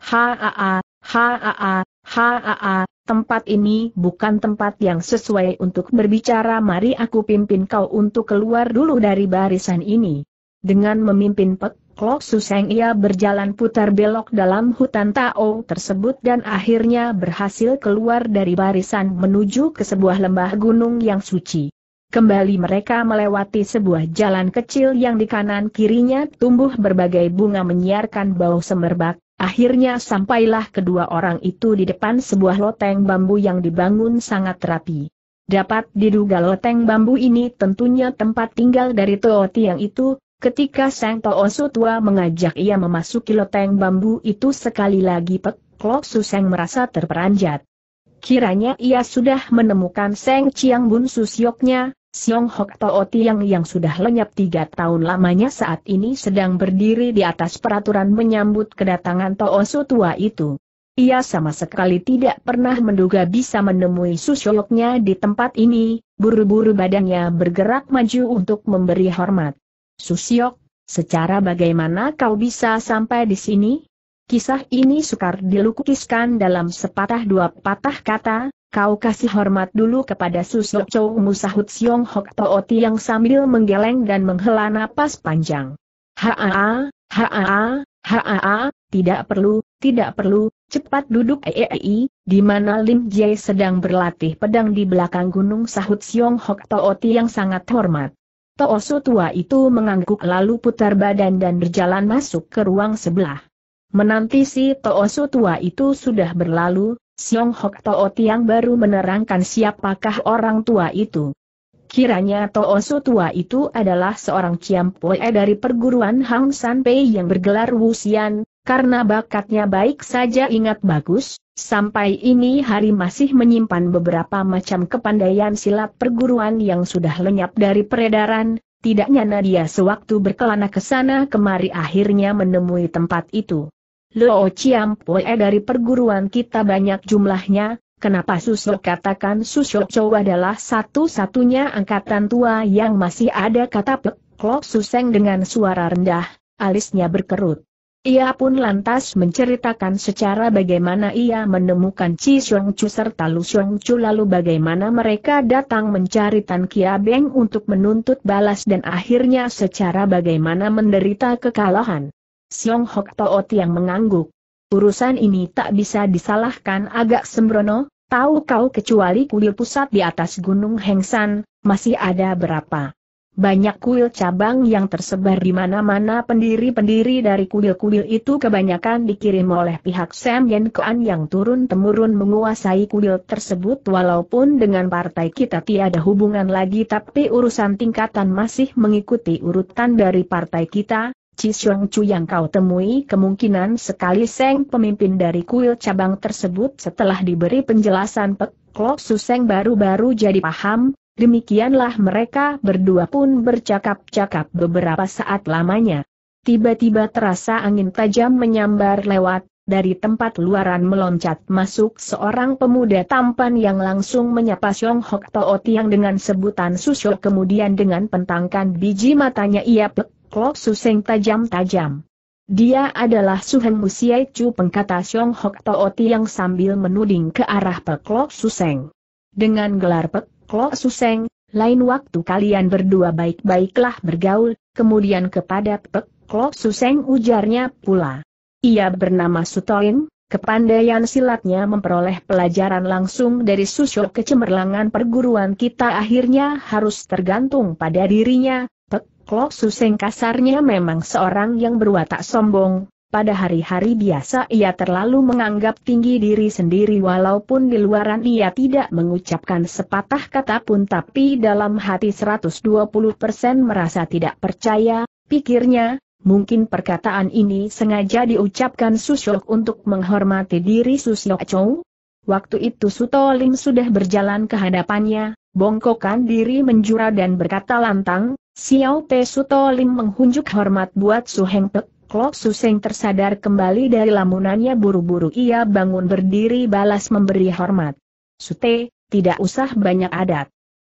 haa, haa, haa, tempat ini bukan tempat yang sesuai untuk berbicara mari aku pimpin kau untuk keluar dulu dari barisan ini. Dengan memimpin Pek Klok Suseng ia berjalan putar belok dalam hutan Tao tersebut dan akhirnya berhasil keluar dari barisan menuju ke sebuah lembah gunung yang suci. Kembali mereka melewati sebuah jalan kecil yang di kanan kirinya tumbuh berbagai bunga menyiarkan bau semerbak, akhirnya sampailah kedua orang itu di depan sebuah loteng bambu yang dibangun sangat rapi. Dapat diduga loteng bambu ini tentunya tempat tinggal dari Tooti yang itu, ketika Sang Toosu tua mengajak ia memasuki loteng bambu itu sekali lagi Pek Klok Suseng merasa terperanjat. Kiranya ia sudah menemukan Seng Chiang Bun Susyoknya, Siong Hok Toh Tiang yang sudah lenyap tiga tahun lamanya saat ini sedang berdiri di atas peraturan menyambut kedatangan Toh Su tua itu. Ia sama sekali tidak pernah menduga bisa menemui susyoknya di tempat ini, buru-buru badannya bergerak maju untuk memberi hormat. Susyok, secara bagaimana kau bisa sampai di sini? Kisah ini sukar dilukiskan dalam sepatah dua patah kata, Kau kasih hormat dulu kepada Susok Chow Musahut Siong Hok Tooti yang sambil menggeleng dan menghela napas panjang. Haa, haa, haa, tidak perlu, tidak perlu, cepat duduk eei, di mana Lim Jie sedang berlatih pedang di belakang gunung sahut Siong Hok Tooti yang sangat hormat. Toosu tua itu mengangguk lalu putar badan dan berjalan masuk ke ruang sebelah. Menanti si Toosu tua itu sudah berlalu, Siong Hok Too Tiang baru menerangkan siapakah orang tua itu. Kiranya Toh Su tua itu adalah seorang Poe dari perguruan Hang San Pei yang bergelar Wu Xian, karena bakatnya baik saja ingat bagus, sampai ini hari masih menyimpan beberapa macam kepandaian silat perguruan yang sudah lenyap dari peredaran, Tidaknya Nadia sewaktu berkelana ke sana kemari akhirnya menemui tempat itu. Luo Pue dari perguruan kita banyak jumlahnya, kenapa Susok katakan Susok Chou adalah satu-satunya angkatan tua yang masih ada kata Pek Klok Suseng dengan suara rendah, alisnya berkerut. Ia pun lantas menceritakan secara bagaimana ia menemukan Chi Xiong Chu serta Lu Xiong Chu lalu bagaimana mereka datang mencari Tan Kia Beng untuk menuntut balas dan akhirnya secara bagaimana menderita kekalahan. Siong Hok Toot yang mengangguk. Urusan ini tak bisa disalahkan agak sembrono, tahu kau kecuali kuil pusat di atas Gunung Hengsan, masih ada berapa. Banyak kuil cabang yang tersebar di mana-mana pendiri-pendiri dari kuil-kuil itu kebanyakan dikirim oleh pihak Sam Yen Kuan yang turun-temurun menguasai kuil tersebut walaupun dengan partai kita tiada hubungan lagi tapi urusan tingkatan masih mengikuti urutan dari partai kita, Chishong Chu yang kau temui kemungkinan sekali Seng pemimpin dari kuil cabang tersebut setelah diberi penjelasan Pek Klok Suseng baru-baru jadi paham, demikianlah mereka berdua pun bercakap-cakap beberapa saat lamanya. Tiba-tiba terasa angin tajam menyambar lewat, dari tempat luaran meloncat masuk seorang pemuda tampan yang langsung menyapa Siong Hok Tao Tiang dengan sebutan susuk kemudian dengan pentangkan biji matanya ia pek Kok Suseng tajam-tajam. Dia adalah suheng Musiai Chu pengkata Xiong Hok Tooti yang sambil menuding ke arah Peklok Suseng. Dengan gelar Peklok Suseng, lain waktu kalian berdua baik-baiklah bergaul, kemudian kepada Peklok Suseng ujarnya pula. Ia bernama Sutoin, Kepandaian silatnya memperoleh pelajaran langsung dari susuk kecemerlangan perguruan kita akhirnya harus tergantung pada dirinya, Klok Suseng kasarnya memang seorang yang berwatak sombong, pada hari-hari biasa ia terlalu menganggap tinggi diri sendiri walaupun di luaran ia tidak mengucapkan sepatah kata pun tapi dalam hati 120% merasa tidak percaya, pikirnya, mungkin perkataan ini sengaja diucapkan Susyok untuk menghormati diri Susyok Chow. Waktu itu Suto Lim sudah berjalan ke hadapannya, bongkokan diri menjura dan berkata lantang, Xiao Te Suto Lim menghunjuk hormat buat Su Heng Pek. Klok Seng tersadar kembali dari lamunannya buru-buru ia bangun berdiri balas memberi hormat. Su Te, tidak usah banyak adat.